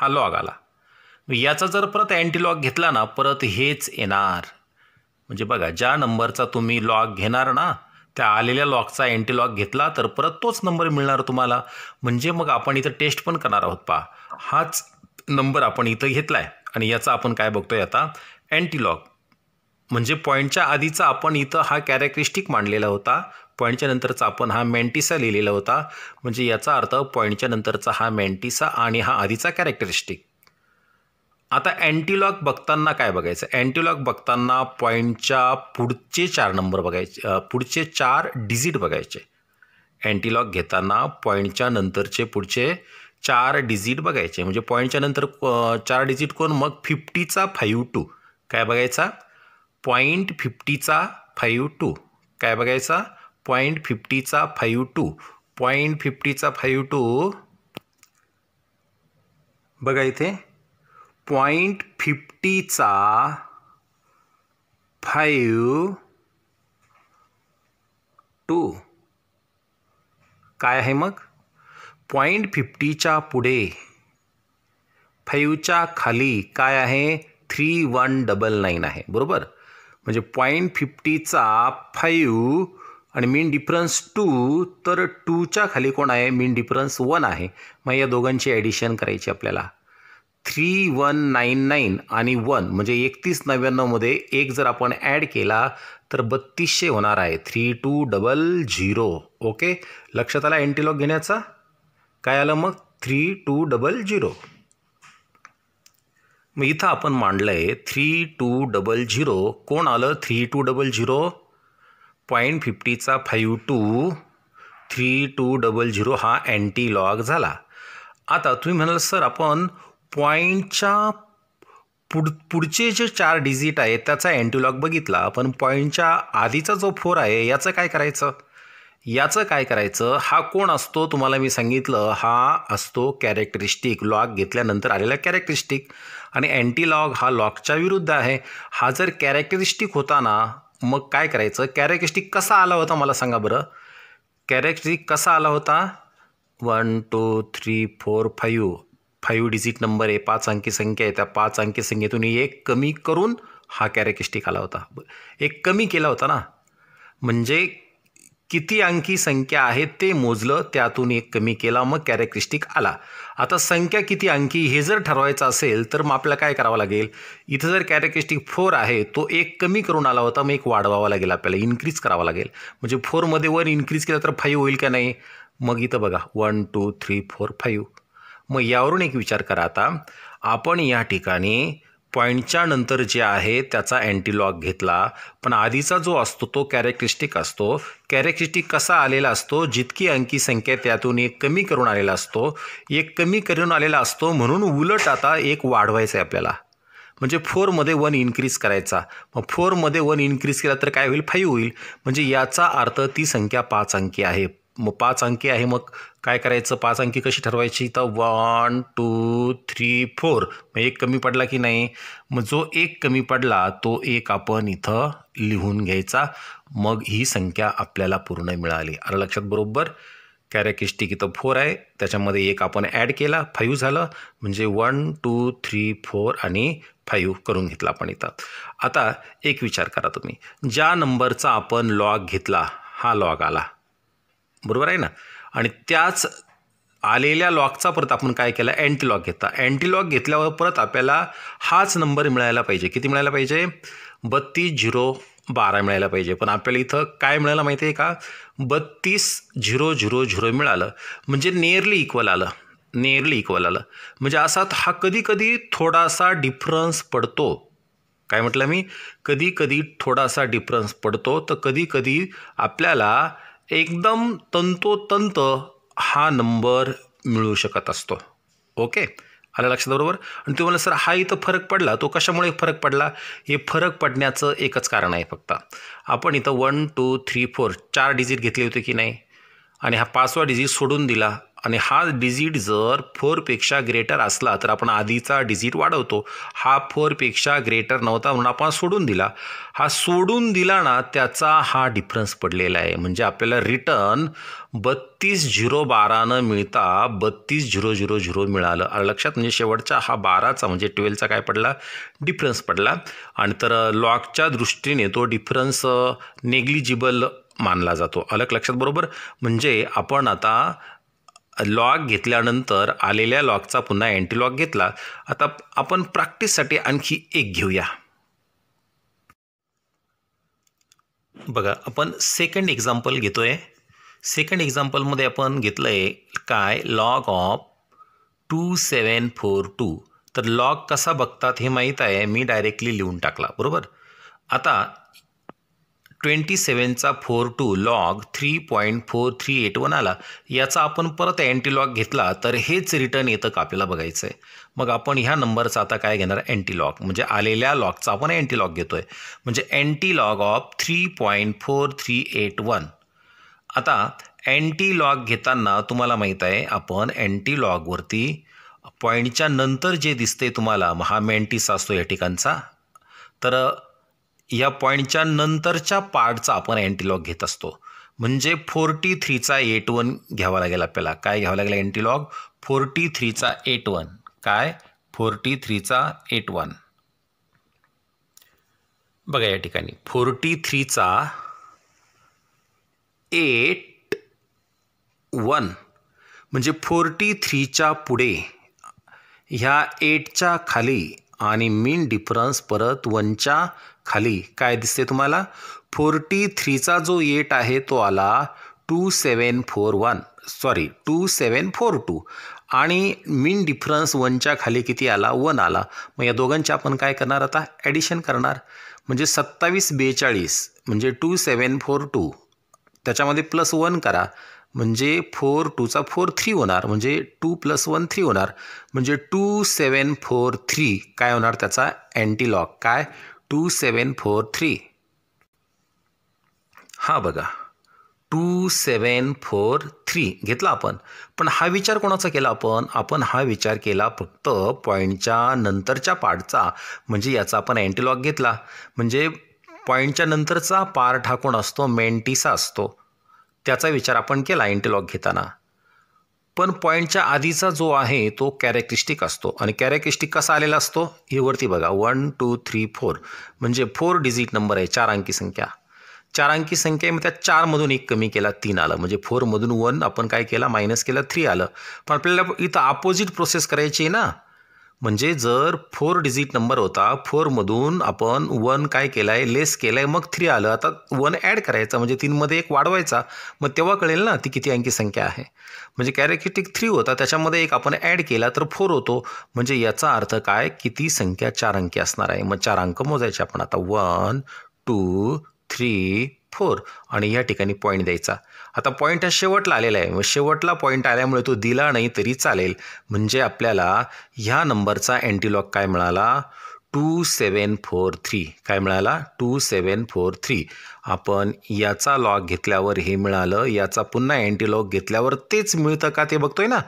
हा लॉग आला याचा जर परत अँटी लॉग घेतला ना परत हेच येणार म्हणजे बघा ज्या नंबरचा तुम्ही लॉग घेणार ना त्या आलेल्या लॉकचा अँटी लॉक घेतला तर परत तोच नंबर मिळणार तुम्हाला म्हणजे मग आपण इथं टेस्ट पण करणार आहोत पा हाच नंबर आपण इथं घेतला आहे आणि याचा आपण काय बघतोय आता अँटी लॉक म्हणजे पॉईंटच्या आधीचा आपण इथं हा कॅरेक्टरिस्टिक मांडलेला होता पॉईंटच्या नंतरचा आपण हा मॅन्टिसा लिहिलेला होता म्हणजे याचा अर्थ पॉईंटच्या नंतरचा हा मेंटिसा आणि हा आधीचा कॅरेक्टरिस्टिक आता अँटीलॉग बघताना काय बघायचं अँटीलॉग बघताना पॉईंटच्या पुढचे चार नंबर बघायचे पुढचे चार डिजिट बघायचे अँटीलॉग घेताना पॉईंटच्या नंतरचे पुढचे चार डिजिट बघायचे म्हणजे पॉईंटच्या नंतर चार डिजिट कोण मग फिफ्टीचा फाईव्ह टू काय बघायचा पॉईंट फिफ्टीचा फाईव्ह टू काय बघायचा पॉईंट फिफ्टीचा फाईव्ह टू पॉईंट फिफ्टीचा फाईव्ह टू बघा इथे पॉईंट फिफ्टीचा फाईव्ह टू काय आहे मग पॉईंट फिफ्टीच्या पुढे फाईव्हच्या खाली काय आहे थ्री वन डबल नाईन आहे बरोबर म्हणजे पॉईंट फिफ्टीचा फाईव्ह आणि मीन डिफरन्स टू तर टूच्या खाली कोण आहे मीन डिफरन्स वन आहे मग या दोघांची ॲडिशन करायची आपल्याला थ्री वन नाईन नाईन आणि वन म्हणजे एकतीस नव्याण्णवमध्ये एक जर आपण ॲड केला तर बत्तीसशे होणार आहे three two double zero okay लक्षात आला एंटीलॉग घेण्याचा काय आलं मग थ्री टू डबल झिरो मग इथं आपण मांडलं आहे थ्री टू डबल झिरो कोण आलं three two double zero point फिफ्टीचा five two three two double zero हा अँटी लॉग झाला आता तुम्ही म्हणाल सर आपण पॉईंटच्या पुढ पुढचे जे चार डिजिट आहेत त्याचा अँटी अँटीलॉग बघितला पण पॉईंटच्या आधीचा जो फोर आहे याचं काय करायचं याचं काय करायचं हा कोण असतो तुम्हाला मी सांगितलं हा असतो कॅरेक्टरिस्टिक लॉग घेतल्यानंतर आलेला कॅरेक्टरिस्टिक आणि अँटी लॉग हा लॉकच्या विरुद्ध आहे हा जर कॅरेक्टरिस्टिक होता ना मग काय करायचं कॅरेक्टरिस्टिक कसा आला होता मला सांगा बरं कॅरेक्टरिस्टिक कसा आला होता one two three four five five digit number आहे पाच अंकी संख्या आहे त्या पाच अंकी संख्येतून एक कमी करून हा कॅरेक्टरिस्टिक आला होता एक कमी केला होता ना म्हणजे किती अंकी संख्या आहे ते मोजलं त्यातून एक कमी केला मग कॅरेक्टरिस्टिक आला आता संख्या किती अंकी हे जर ठरवायचं असेल तर मग आपल्याला काय करावं लागेल इथं जर कॅरेक्टरिस्टिक फोर आहे तो एक कमी करून आला होता मग एक वाढवावा लागेल आपल्याला इन्क्रीज करावा लागेल म्हणजे फोरमध्ये वन इन्क्रीज केलं तर फाईव्ह होईल का नाही मग इथं बघा one two three four five मग यावरून एक विचार करा आता आपण या ठिकाणी पॉईंटच्या नंतर जे आहे त्याचा अँटीलॉग घेतला पण आधीचा जो असतो तो कॅरेक्टरिस्टिक असतो कॅरेक्टरिस्टिक कसा आलेला असतो जितकी अंकी संख्या त्यातून एक कमी करून आलेला असतो एक कमी करून आलेला असतो म्हणून उलट आता एक वाढवायचं आहे आपल्याला म्हणजे फोरमध्ये वन इन्क्रीज करायचा मग फोरमध्ये वन इन्क्रीज केला तर काय होईल फाईव्ह होईल म्हणजे याचा अर्थ ती संख्या पाच अंकी आहे मग पाच अंकी आहे मग काय करायचं पाच अंकी कशी ठरवायची तर वन टू थ्री फोर मग एक कमी पडला की नाही मग जो एक कमी पडला तो एक आपण इथं लिहून घ्यायचा मग ही संख्या आपल्याला पूर्ण मिळाली अरे लक्षात बरोबर कॅरेकिस्टिक इथं फोर आहे त्याच्यामध्ये एक आपण ॲड केला फाईव्ह झालं म्हणजे वन टू थ्री फोर आणि फाईव्ह करून घेतला आपण इथं आता एक विचार करा तुम्ही ज्या नंबरचा आपण लॉग घेतला हा लॉग आला बरोबर आहे ना आणि त्याच आलेल्या लॉकचा परत आपण काय केला अँटी लॉक घेतला अँटी लॉक घेतल्यावर परत आपल्याला हाच नंबर मिळायला पाहिजे किती मिळायला पाहिजे बत्तीस झिरो बारा मिळायला पाहिजे पण आपल्याला इथं काय मिळायला माहिती आहे का बत्तीस झिरो झिरो झिरो मिळालं म्हणजे नियरली इक्वल आलं नियरली इक्वल आलं म्हणजे असा हा कधी कधी थोडासा डिफरन्स पडतो काय म्हटलं मी कधी कधी थोडासा डिफरन्स पडतो तर कधी कधी आपल्याला एकदम तंतोतंत हा नंबर मिळू शकत असतो ओके आलं लक्षात बरोबर आणि तुम्हाला सर हा इथं फरक पडला तो कशामुळे फरक पडला हे फरक पडण्याचं एकच कारण आहे फक्त आपण इथं वन टू थ्री फोर चार डिजिट घेतले होते की नाही आणि हा पाचवा डिजिट सोडून दिला आणि हा डिजिट जर फोरपेक्षा ग्रेटर असला तर आपण आधीचा डिजिट वाढवतो हा फोरपेक्षा ग्रेटर नव्हता म्हणून आपण सोडून दिला हा सोडून दिला ना त्याचा हा डिफरन्स पडलेला आहे म्हणजे आपल्याला रिटर्न बत्तीस झिरो बारानं मिळता बत्तीस झिरो झिरो झिरो मिळालं लक्षात म्हणजे शेवटचा हा बाराचा म्हणजे ट्वेल्वचा काय पडला डिफरन्स पडला आणि तर लॉकच्या दृष्टीने तो डिफरन्स नेग्लिजिबल मानला जातो अलग लक्षात बरोबर म्हणजे आपण आता लॉग घेतल्यानंतर आलेल्या लॉगचा पुन्हा अँटी लॉग घेतला आता आपण प्रॅक्टिससाठी आणखी एक घेऊया बघा आपण सेकंड एक्झाम्पल घेतो आहे सेकंड एक्झाम्पलमध्ये आपण घेतलं आहे काय log of two seven four two तर लॉग कसा बघतात हे माहीत आहे मी डायरेक्टली लिहून टाकला बरोबर आता ट्वेंटी सेवनचा four two log three point four three eight one आला याचा आपण परत लॉग घेतला तर हेच रिटर्न येतं का आपल्याला बघायचं आहे मग आपण ह्या नंबरचा आता काय घेणार लॉग म्हणजे आलेल्या लॉगचा आपण लॉग घेतो आहे म्हणजे log of three point four three eight one आता लॉग घेताना तुम्हाला माहीत आहे आपण अँटीलॉगवरती पॉईंटच्या नंतर जे दिसते तुम्हाला महा मेंटिस असतो या ठिकाणचा तर या पॉईंटच्या नंतरच्या पार्टचा आपण अँटीलॉग घेत असतो म्हणजे फोर्टी थ्रीचा एट वन घ्यावा लागेल आपल्याला काय घ्यावा लागेल अँटीलॉग फोर्टी थ्रीचा एट वन काय फोर्टी थ्रीचा एट वन बघा या ठिकाणी फोर्टी थ्रीचा एट वन म्हणजे फोर्टी थ्रीच्या पुढे ह्या एटच्या खाली आणि मीन डिफरन्स परत वनच्या खाली काय दिसते तुम्हाला फोर्टी थ्रीचा जो एट आहे तो आला two seven four one sorry two seven four two आणि मीन डिफरन्स वनच्या खाली किती आला वन आला मग या दोघांचे आपण काय करणार आता ॲडिशन करणार म्हणजे सत्तावीस बेचाळीस म्हणजे टू सेवन फोर टू त्याच्यामध्ये प्लस वन करा म्हणजे फोर टूचा फोर थ्री होणार म्हणजे टू प्लस वन थ्री होणार म्हणजे टू सेवन फोर थ्री काय होणार त्याचा अँटीलॉग काय टू सेवन फोर थ्री हा बघा टू सेवन फोर थ्री घेतला आपण पण हा विचार कोणाचा केला आपण आपण हा विचार केला फक्त पॉईंटच्या नंतरच्या पार्टचा म्हणजे याचा आपण अँटीलॉग घेतला म्हणजे पॉईंटच्या नंतरचा पार्ट हा कोण असतो मेंटिसा असतो त्याचा विचार आपण केला अँटीलॉग घेताना पण पॉईंटच्या आधीचा जो आहे तो कॅरेक्टरिस्टिक असतो आणि कॅरेक्टरिस्टिक कसा आलेला असतो हे वरती बघा वन टू थ्री फोर म्हणजे फोर डिजिट नंबर आहे चार अंकी संख्या चार अंकी संख्या मग त्या चारमधून एक कमी केला तीन आलं म्हणजे फोरमधून वन आपण काय केला मायनस केला थ्री आलं पण आपल्याला इथं अपोजिट प्रोसेस करायची आहे ना म्हणजे जर फोर डिजिट नंबर होता फोरमधून आपण वन काय केलाय आहे लेस केलाय आहे मग थ्री आलं आता वन ॲड करायचा म्हणजे तीनमध्ये एक वाढवायचा मग तेव्हा कळेल ना ती किती अंकी संख्या आहे म्हणजे कॅरेक्टिक थ्री होता त्याच्यामध्ये एक आपण ॲड केला तर फोर होतो म्हणजे याचा अर्थ काय किती संख्या चार अंकी असणार आहे मग चार अंक मोजायचे आपण आता वन टू थ्री फोर आणि या ठिकाणी पॉईंट द्यायचा आता पॉईंट हा शेवटला आलेला आहे मग शेवटला पॉईंट आल्यामुळे तो दिला नाही तरी चालेल म्हणजे आपल्याला ह्या नंबरचा अँटीलॉक काय मिळाला टू सेवन फोर थ्री काय मिळाला टू सेवन फोर थ्री आपण याचा लॉग घेतल्यावर हे मिळालं याचा पुन्हा अँटीलॉग घेतल्यावर तेच मिळतं का ते बघतोय ना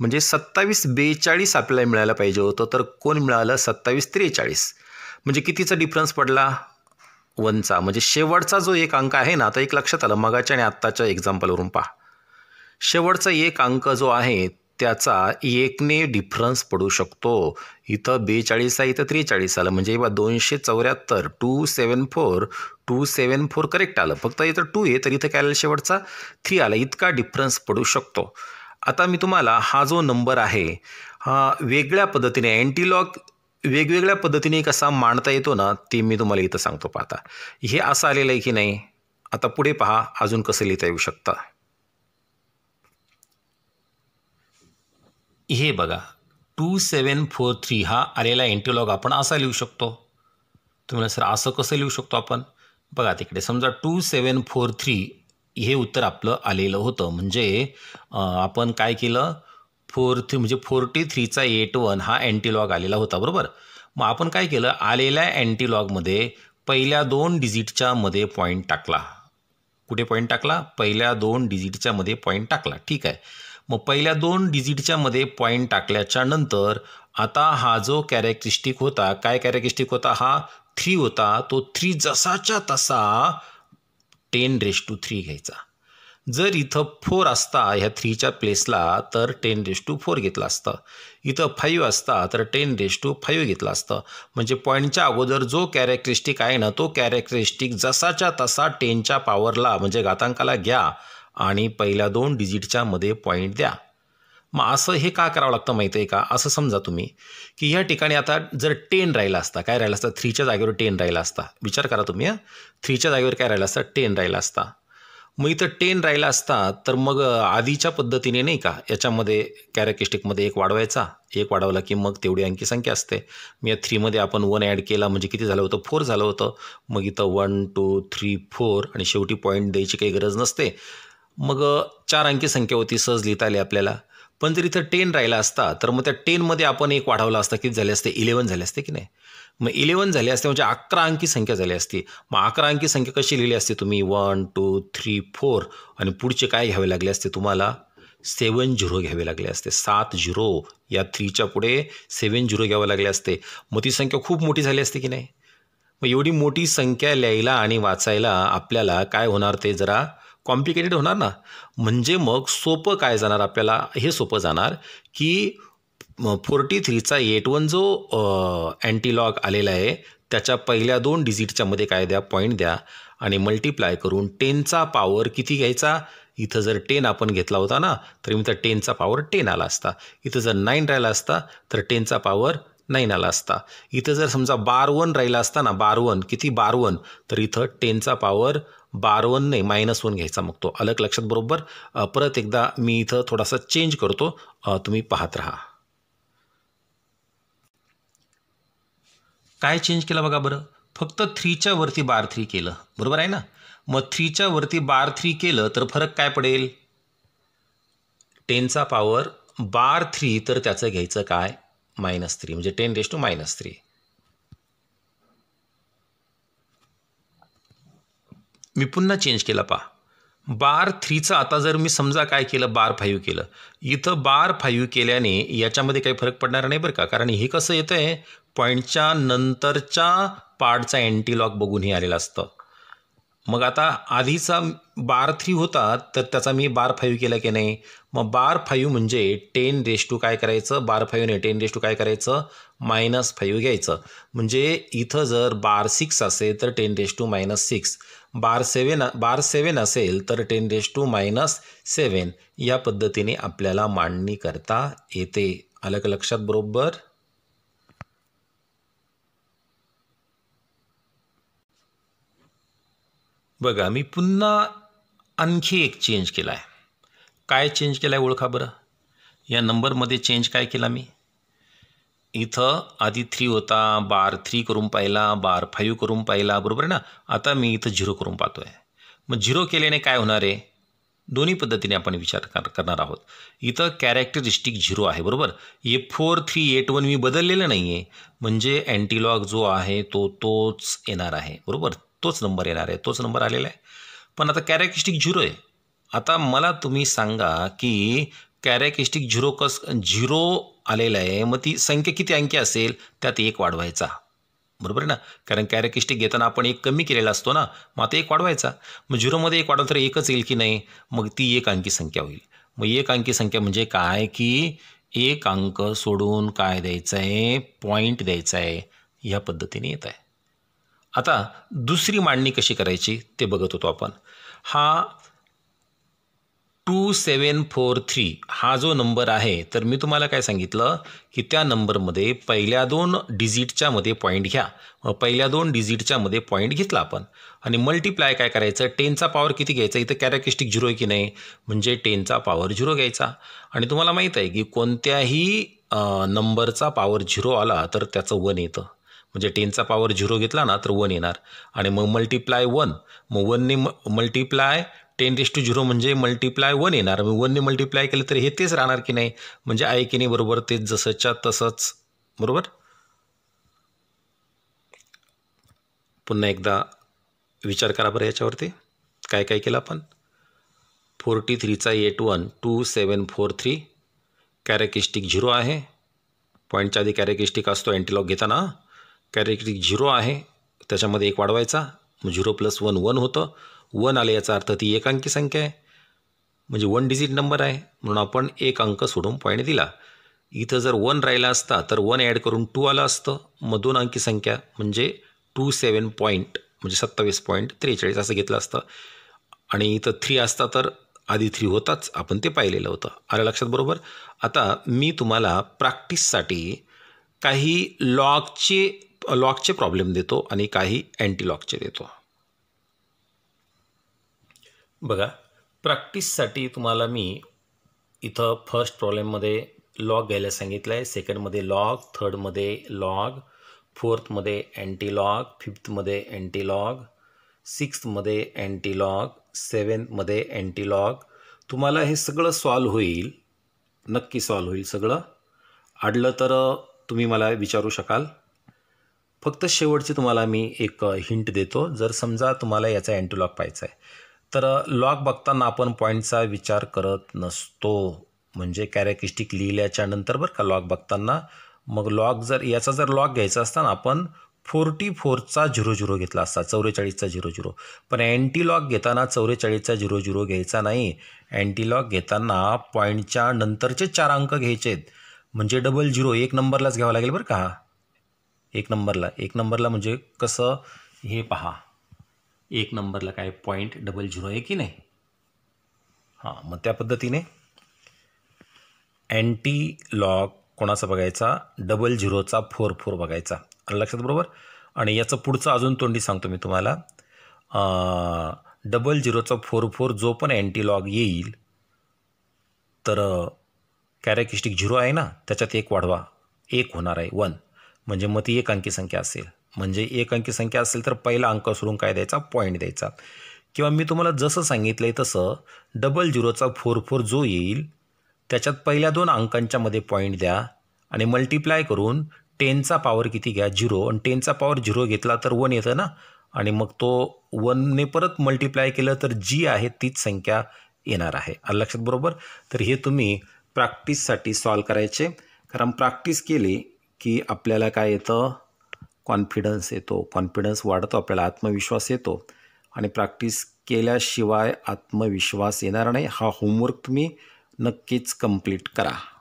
म्हणजे सत्तावीस बेचाळीस आपल्याला मिळायला पाहिजे होतं तर कोण मिळालं सत्तावीस त्रेचाळीस म्हणजे कितीचा डिफरन्स पडला वनचा म्हणजे शेवटचा जो एक अंक आहे ना तर एक लक्षात आलं मगाच्या आणि आत्ताच्या एक्झाम्पलवरून पहा शेवटचा एक अंक जो आहे त्याचा एकने डिफरन्स पडू शकतो इथं बेचाळीस आहे इथं त्रेचाळीस आलं म्हणजे बा दोनशे चौऱ्याहत्तर two seven four two seven four correct आलं फक्त इथं टू आहे तर इथं काय आलं शेवटचा थ्री आला इतका डिफरन्स पडू शकतो आता मी तुम्हाला हा जो नंबर आहे हा वेगळ्या पद्धतीने अँटीलॉग वेगवेगळ्या पद्धतीने कसा मांडता येतो ना ते मी तुम्हाला इथं सांगतो पाहता हे असं आलेलं आहे की नाही आता पुढे पहा अजून कसं लिहिता येऊ शकतं हे बघा टू सेवन फोर थ्री हा आलेला एंटीलॉग आपण असा लिहू शकतो तुम्हाला सर असं कसं लिहू शकतो आपण बघा तिकडे समजा टू सेवन फोर थ्री हे उत्तर आपलं आलेलं होतं म्हणजे आपण काय केलं फोर थ्री म्हणजे फोर्टी थ्रीचा एट वन हा अँटीलॉग आलेला होता बरोबर मग आपण काय केलं आलेल्या अँटीलॉगमध्ये पहिल्या दोन डिजिटच्या मध्ये पॉईंट टाकला कुठे पॉईंट टाकला पहिल्या दोन डिजिटच्या मध्ये पॉईंट टाकला ठीक आहे मग पहिल्या दोन डिजिटच्या मध्ये पॉईंट टाकल्याच्या नंतर आता हा जो कॅरेक्टरिस्टिक होता काय कॅरेक्टरिस्टिक होता हा थ्री होता तो थ्री जसाच्या तसा टेन रेश टू थ्री घ्यायचा जर इथं फोर असता ह्या थ्रीच्या प्लेसला तर टेन रेस टू फोर घेतला असतं इथं फाईव्ह असता तर टेन रेस टू फाईव्ह घेतला असतं म्हणजे पॉईंटच्या अगोदर जो कॅरेक्टरिस्टिक आहे ना तो कॅरेक्टरिस्टिक जसाच्या तसा टेनच्या पॉवरला म्हणजे घातांकाला घ्या आणि पहिल्या दोन डिजिटच्या मध्ये पॉईंट द्या मग असं हे का करावं लागतं माहिती आहे का असं समजा तुम्ही की या ठिकाणी आता जर टेन राहिला असता काय राहिला असता थ्रीच्या जागेवर टेन राहिला असता विचार करा तुम्ही थ्रीच्या जागेवर काय राहिला असता टेन राहिला असता मग इथं टेन राहिला असता तर मग आधीच्या पद्धतीने नाही का याच्यामध्ये कॅरेक्टिस्टिकमध्ये एक वाढवायचा एक वाढवला की मग तेवढी अंकी संख्या असते मी या थ्रीमध्ये आपण वन ॲड केला म्हणजे किती झालं होतं फोर झालं होतं मग इथं वन टू थ्री फोर आणि शेवटी पॉईंट द्यायची काही गरज नसते मग चार अंकी संख्या होती सहज लिहिता आली आपल्याला पण जर इथं टेन राहिला असता तर मग त्या टेनमध्ये आपण एक वाढवला असता किती झाले असते इलेवन झाले असते की नाही मग इलेवन झाले असते म्हणजे अकरा अंकी संख्या झाली असती मग अकरा अंकी संख्या कशी लिहिली असते तुम्ही वन टू थ्री फोर आणि पुढचे काय घ्यावे लागले असते तुम्हाला सेवन झिरो घ्यावे लागले असते सात झिरो या थ्रीच्या पुढे सेवन झिरो घ्यावं लागले असते मग ती संख्या खूप मोठी झाली असते की नाही मग एवढी मोठी संख्या लिहायला आणि वाचायला आपल्याला काय होणार ते जरा कॉम्प्लिकेटेड होणार ना म्हणजे मग सोपं काय जाणार आपल्याला हे सोपं जाणार की फोर्टी थ्रीचा एट वन जो अँटीलॉग आलेला आहे त्याच्या पहिल्या दोन डिजिटच्या मध्ये काय द्या पॉईंट द्या आणि मल्टिप्लाय करून टेनचा पावर किती घ्यायचा इथं जर टेन आपण घेतला होता ना तर तर टेनचा पॉवर टेन आला असता इथं जर नाईन राहिला असता तर टेनचा पावर नाईन आला असता इथं जर समजा बार वन राहिला असता ना बार वन किती बार वन तर इथं टेनचा बार वन नाही मायनस वन घ्यायचा मग तो अलग लक्षात बरोबर परत एकदा मी इथं थोडासा चेंज करतो तुम्ही पाहत राहा काय चेंज केलं बघा बरं फक्त थ्रीच्या वरती बार थ्री केलं बरोबर आहे ना मग थ्रीच्या वरती बार थ्री केलं तर फरक काय पडेल टेनचा पॉवर बार थ्री तर त्याचं घ्यायचं काय मायनस थ्री म्हणजे ten raise two minus three मी पुन्हा चेंज केला पा बार थ्रीचं आता जर मी समजा काय केलं बार फाईव्ह केलं इथं बार फाईव्ह केल्याने याच्यामध्ये काही फरक पडणार नाही बरं का कारण हे कसं येतं आहे पॉईंटच्या नंतरच्या पार्टचा अँटीलॉक बघून हे आलेलं असतं मग आता आधीचा बार थ्री होता तर त्याचा मी बार फाईव्ह केला की नाही मग बार फाईव्ह म्हणजे टेन रेश टू काय करायचं बार फाईव्ह नाही टेन रेश टू काय करायचं मायनस फाईव्ह घ्यायचं म्हणजे इथं जर बार सिक्स असेल तर ten raise two minus six bar seven bar seven असेल तर टेन रेश टू मायनस सेवन या पद्धतीने आपल्याला मांडणी करता येते आलं का लक्षात बरोबर बघा मी पुन्हा आणखी एक चेंज केला आहे काय चेंज केला आहे ओळखा बरं या नंबरमध्ये चेंज काय केला मी इथं आधी थ्री होता बार थ्री करून पाहिला बार फाईव्ह करून पाहिला बरोबर ना आता मी इथं झिरो करून पाहतो आहे मग झिरो केल्याने काय होणार आहे दोन्ही पद्धतीने आपण विचार कर करणार आहोत इथं कॅरेक्टरिस्टिक झिरो आहे बरोबर ए फोर थ्री एट वन मी बदललेलं नाही आहे म्हणजे अँटीलॉग जो आहे तो तोच येणार आहे बरोबर तोच नंबर येणार आहे तोच नंबर आलेला आहे पण आता कॅरेक्टिस्टिक झिरो आहे आता मला तुम्ही सांगा की कॅरेक्टिस्टिक झिरो कस झिरो आलेला आहे मग ती संख्या किती अंकी असेल त्यात एक वाढवायचा बरोबर आहे ना कारण कॅरेक्टिस्टिक घेताना आपण एक कमी केलेला असतो ना मग आता एक वाढवायचा मग झिरोमध्ये एक वाढवलं तर एकच येईल की नाही मग ती एक अंकी संख्या होईल मग एक अंकी संख्या म्हणजे काय की एक अंक सोडून काय द्यायचं आहे पॉईंट द्यायचा आहे ह्या पद्धतीने येत आहे आता दुसरी मांडणी कशी करायची ते बघत होतो आपण हा टू सेवन फोर थ्री हा जो नंबर आहे तर मी तुम्हाला काय सांगितलं की त्या नंबरमध्ये पहिल्या दोन डिजिटच्या मध्ये पॉईंट घ्या पहिल्या दोन डिजिटच्या मध्ये पॉईंट घेतला आपण आणि मल्टिप्लाय काय करायचं टेनचा पॉवर किती घ्यायचा इथं कॅरेक्टिस्टिक झिरो की नाही म्हणजे टेनचा पॉवर झिरो घ्यायचा आणि तुम्हाला माहीत आहे की कोणत्याही नंबरचा पॉवर झिरो आला तर त्याचं वन येतं म्हणजे टेनचा पॉवर झिरो घेतला ना तर वन येणार आणि मग मल्टिप्लाय वन मग वनने म multiply ten raise two zero म्हणजे मल्टिप्लाय वन येणार मग वनने मल्टिप्लाय केलं तर हे तेच राहणार की नाही म्हणजे आहे की नाही बरोबर ते जसंच्या तसंच बरोबर पुन्हा एकदा विचार करा बरं याच्यावरती काय काय केलं आपण फोर्टी थ्रीचा eight one two seven four three characteristic zero आहे पॉईंटच्या आधी कॅरेकिस्टिक असतो अँटीलॉक घेताना कॅरेक्टरिक झिरो आहे त्याच्यामध्ये एक वाढवायचा मग झिरो प्लस वन वन होतं वन आले याचा अर्थ ती एक अंकी संख्या आहे म्हणजे वन डिजिट नंबर आहे म्हणून आपण एक अंक सोडून पॉईंट दिला इथं जर वन राहिला असता तर वन ॲड करून टू आलं असतं मग दोन अंकी संख्या म्हणजे टू सेवन पॉईंट म्हणजे सत्तावीस पॉईंट त्रेचाळीस असं घेतलं असतं आणि इथं थ्री असता तर आधी थ्री होताच आपण ते पाहिलेलं होतं आलं लक्षात बरोबर आता मी तुम्हाला प्रॅक्टिससाठी काही लॉगचे लॉकचे प्रॉब्लेम देतो आणि काही अँटी देतो बघा प्रॅक्टिससाठी तुम्हाला मी इथं फर्स्ट प्रॉब्लेममध्ये लॉग घ्यायला सांगितलं आहे सेकंडमध्ये लॉग थर्डमध्ये लॉग फोर्थमध्ये अँटी लॉक फिफ्थमध्ये अँटी लॉग सिक्स्थमध्ये अँटी लॉक सेवन्थमध्ये अँटी तुम्हाला हे सगळं सॉल्व होईल नक्की सॉल्व होईल सगळं अडलं तर तुम्ही मला विचारू शकाल फक्त शेवटची तुम्हाला मी एक हिंट देतो जर समजा तुम्हाला याचा अँटीलॉक पाहायचा आहे तर लॉक बघताना आपण पॉईंटचा विचार करत नसतो म्हणजे कॅरेक्टिस्टिक लिहिल्याच्या नंतर बरं का लॉक बघताना मग लॉक जर याचा जर लॉक घ्यायचा असताना आपण फोर्टी फोरचा झिरो झिरो घेतला असता चौवेचाळीसचा झिरो झिरो पण लॉक घेताना चौवेचाळीसचा झिरो झिरो घ्यायचा नाही अँटीलॉक घेताना पॉईंटच्या नंतरचे चार अंक घ्यायचे आहेत म्हणजे डबल झिरो एक नंबरलाच घ्यावा लागेल बरं का एक नंबरला एक नंबरला म्हणजे कसं हे पहा एक नंबरला काय पॉईंट डबल झिरो आहे की नाही हां मग त्या पद्धतीने अँटी लॉग कोणाचा बघायचा डबल झिरोचा फोर फोर बघायचा आलं लक्षात बरोबर आणि याचं पुढचं अजून तोंडी सांगतो मी तुम्हाला डबल झिरोचा फोर फोर जो पण अँटी लॉग येईल तर कॅरेकिस्टिक झिरो आहे ना त्याच्यात एक वाढवा एक होणार आहे वन म्हणजे मग ती एक अंकी संख्या असेल म्हणजे एक अंकी संख्या असेल तर पहिला अंक सोडून काय द्यायचा पॉईंट द्यायचा किंवा मी तुम्हाला जसं सांगितलं आहे तसं डबल झिरोचा फोर फोर जो येईल त्याच्यात पहिल्या दोन अंकांच्यामध्ये पॉईंट द्या आणि मल्टिप्लाय करून टेनचा पॉवर किती घ्या झिरो आणि टेनचा पॉवर झिरो घेतला तर वन येतं ना आणि मग तो वनने परत मल्टिप्लाय केलं तर जी आहे तीच संख्या येणार आहे आणि लक्षात बरोबर तर हे तुम्ही प्रॅक्टिससाठी सॉल्व करायचे कारण प्रॅक्टिस केली की आपल्याला काय येतं कॉन्फिडन्स येतो कॉन्फिडन्स वाढतो आपल्याला आत्मविश्वास येतो आणि प्रॅक्टिस केल्याशिवाय आत्मविश्वास येणार नाही हा होमवर्क तुम्ही नक्कीच कंप्लीट करा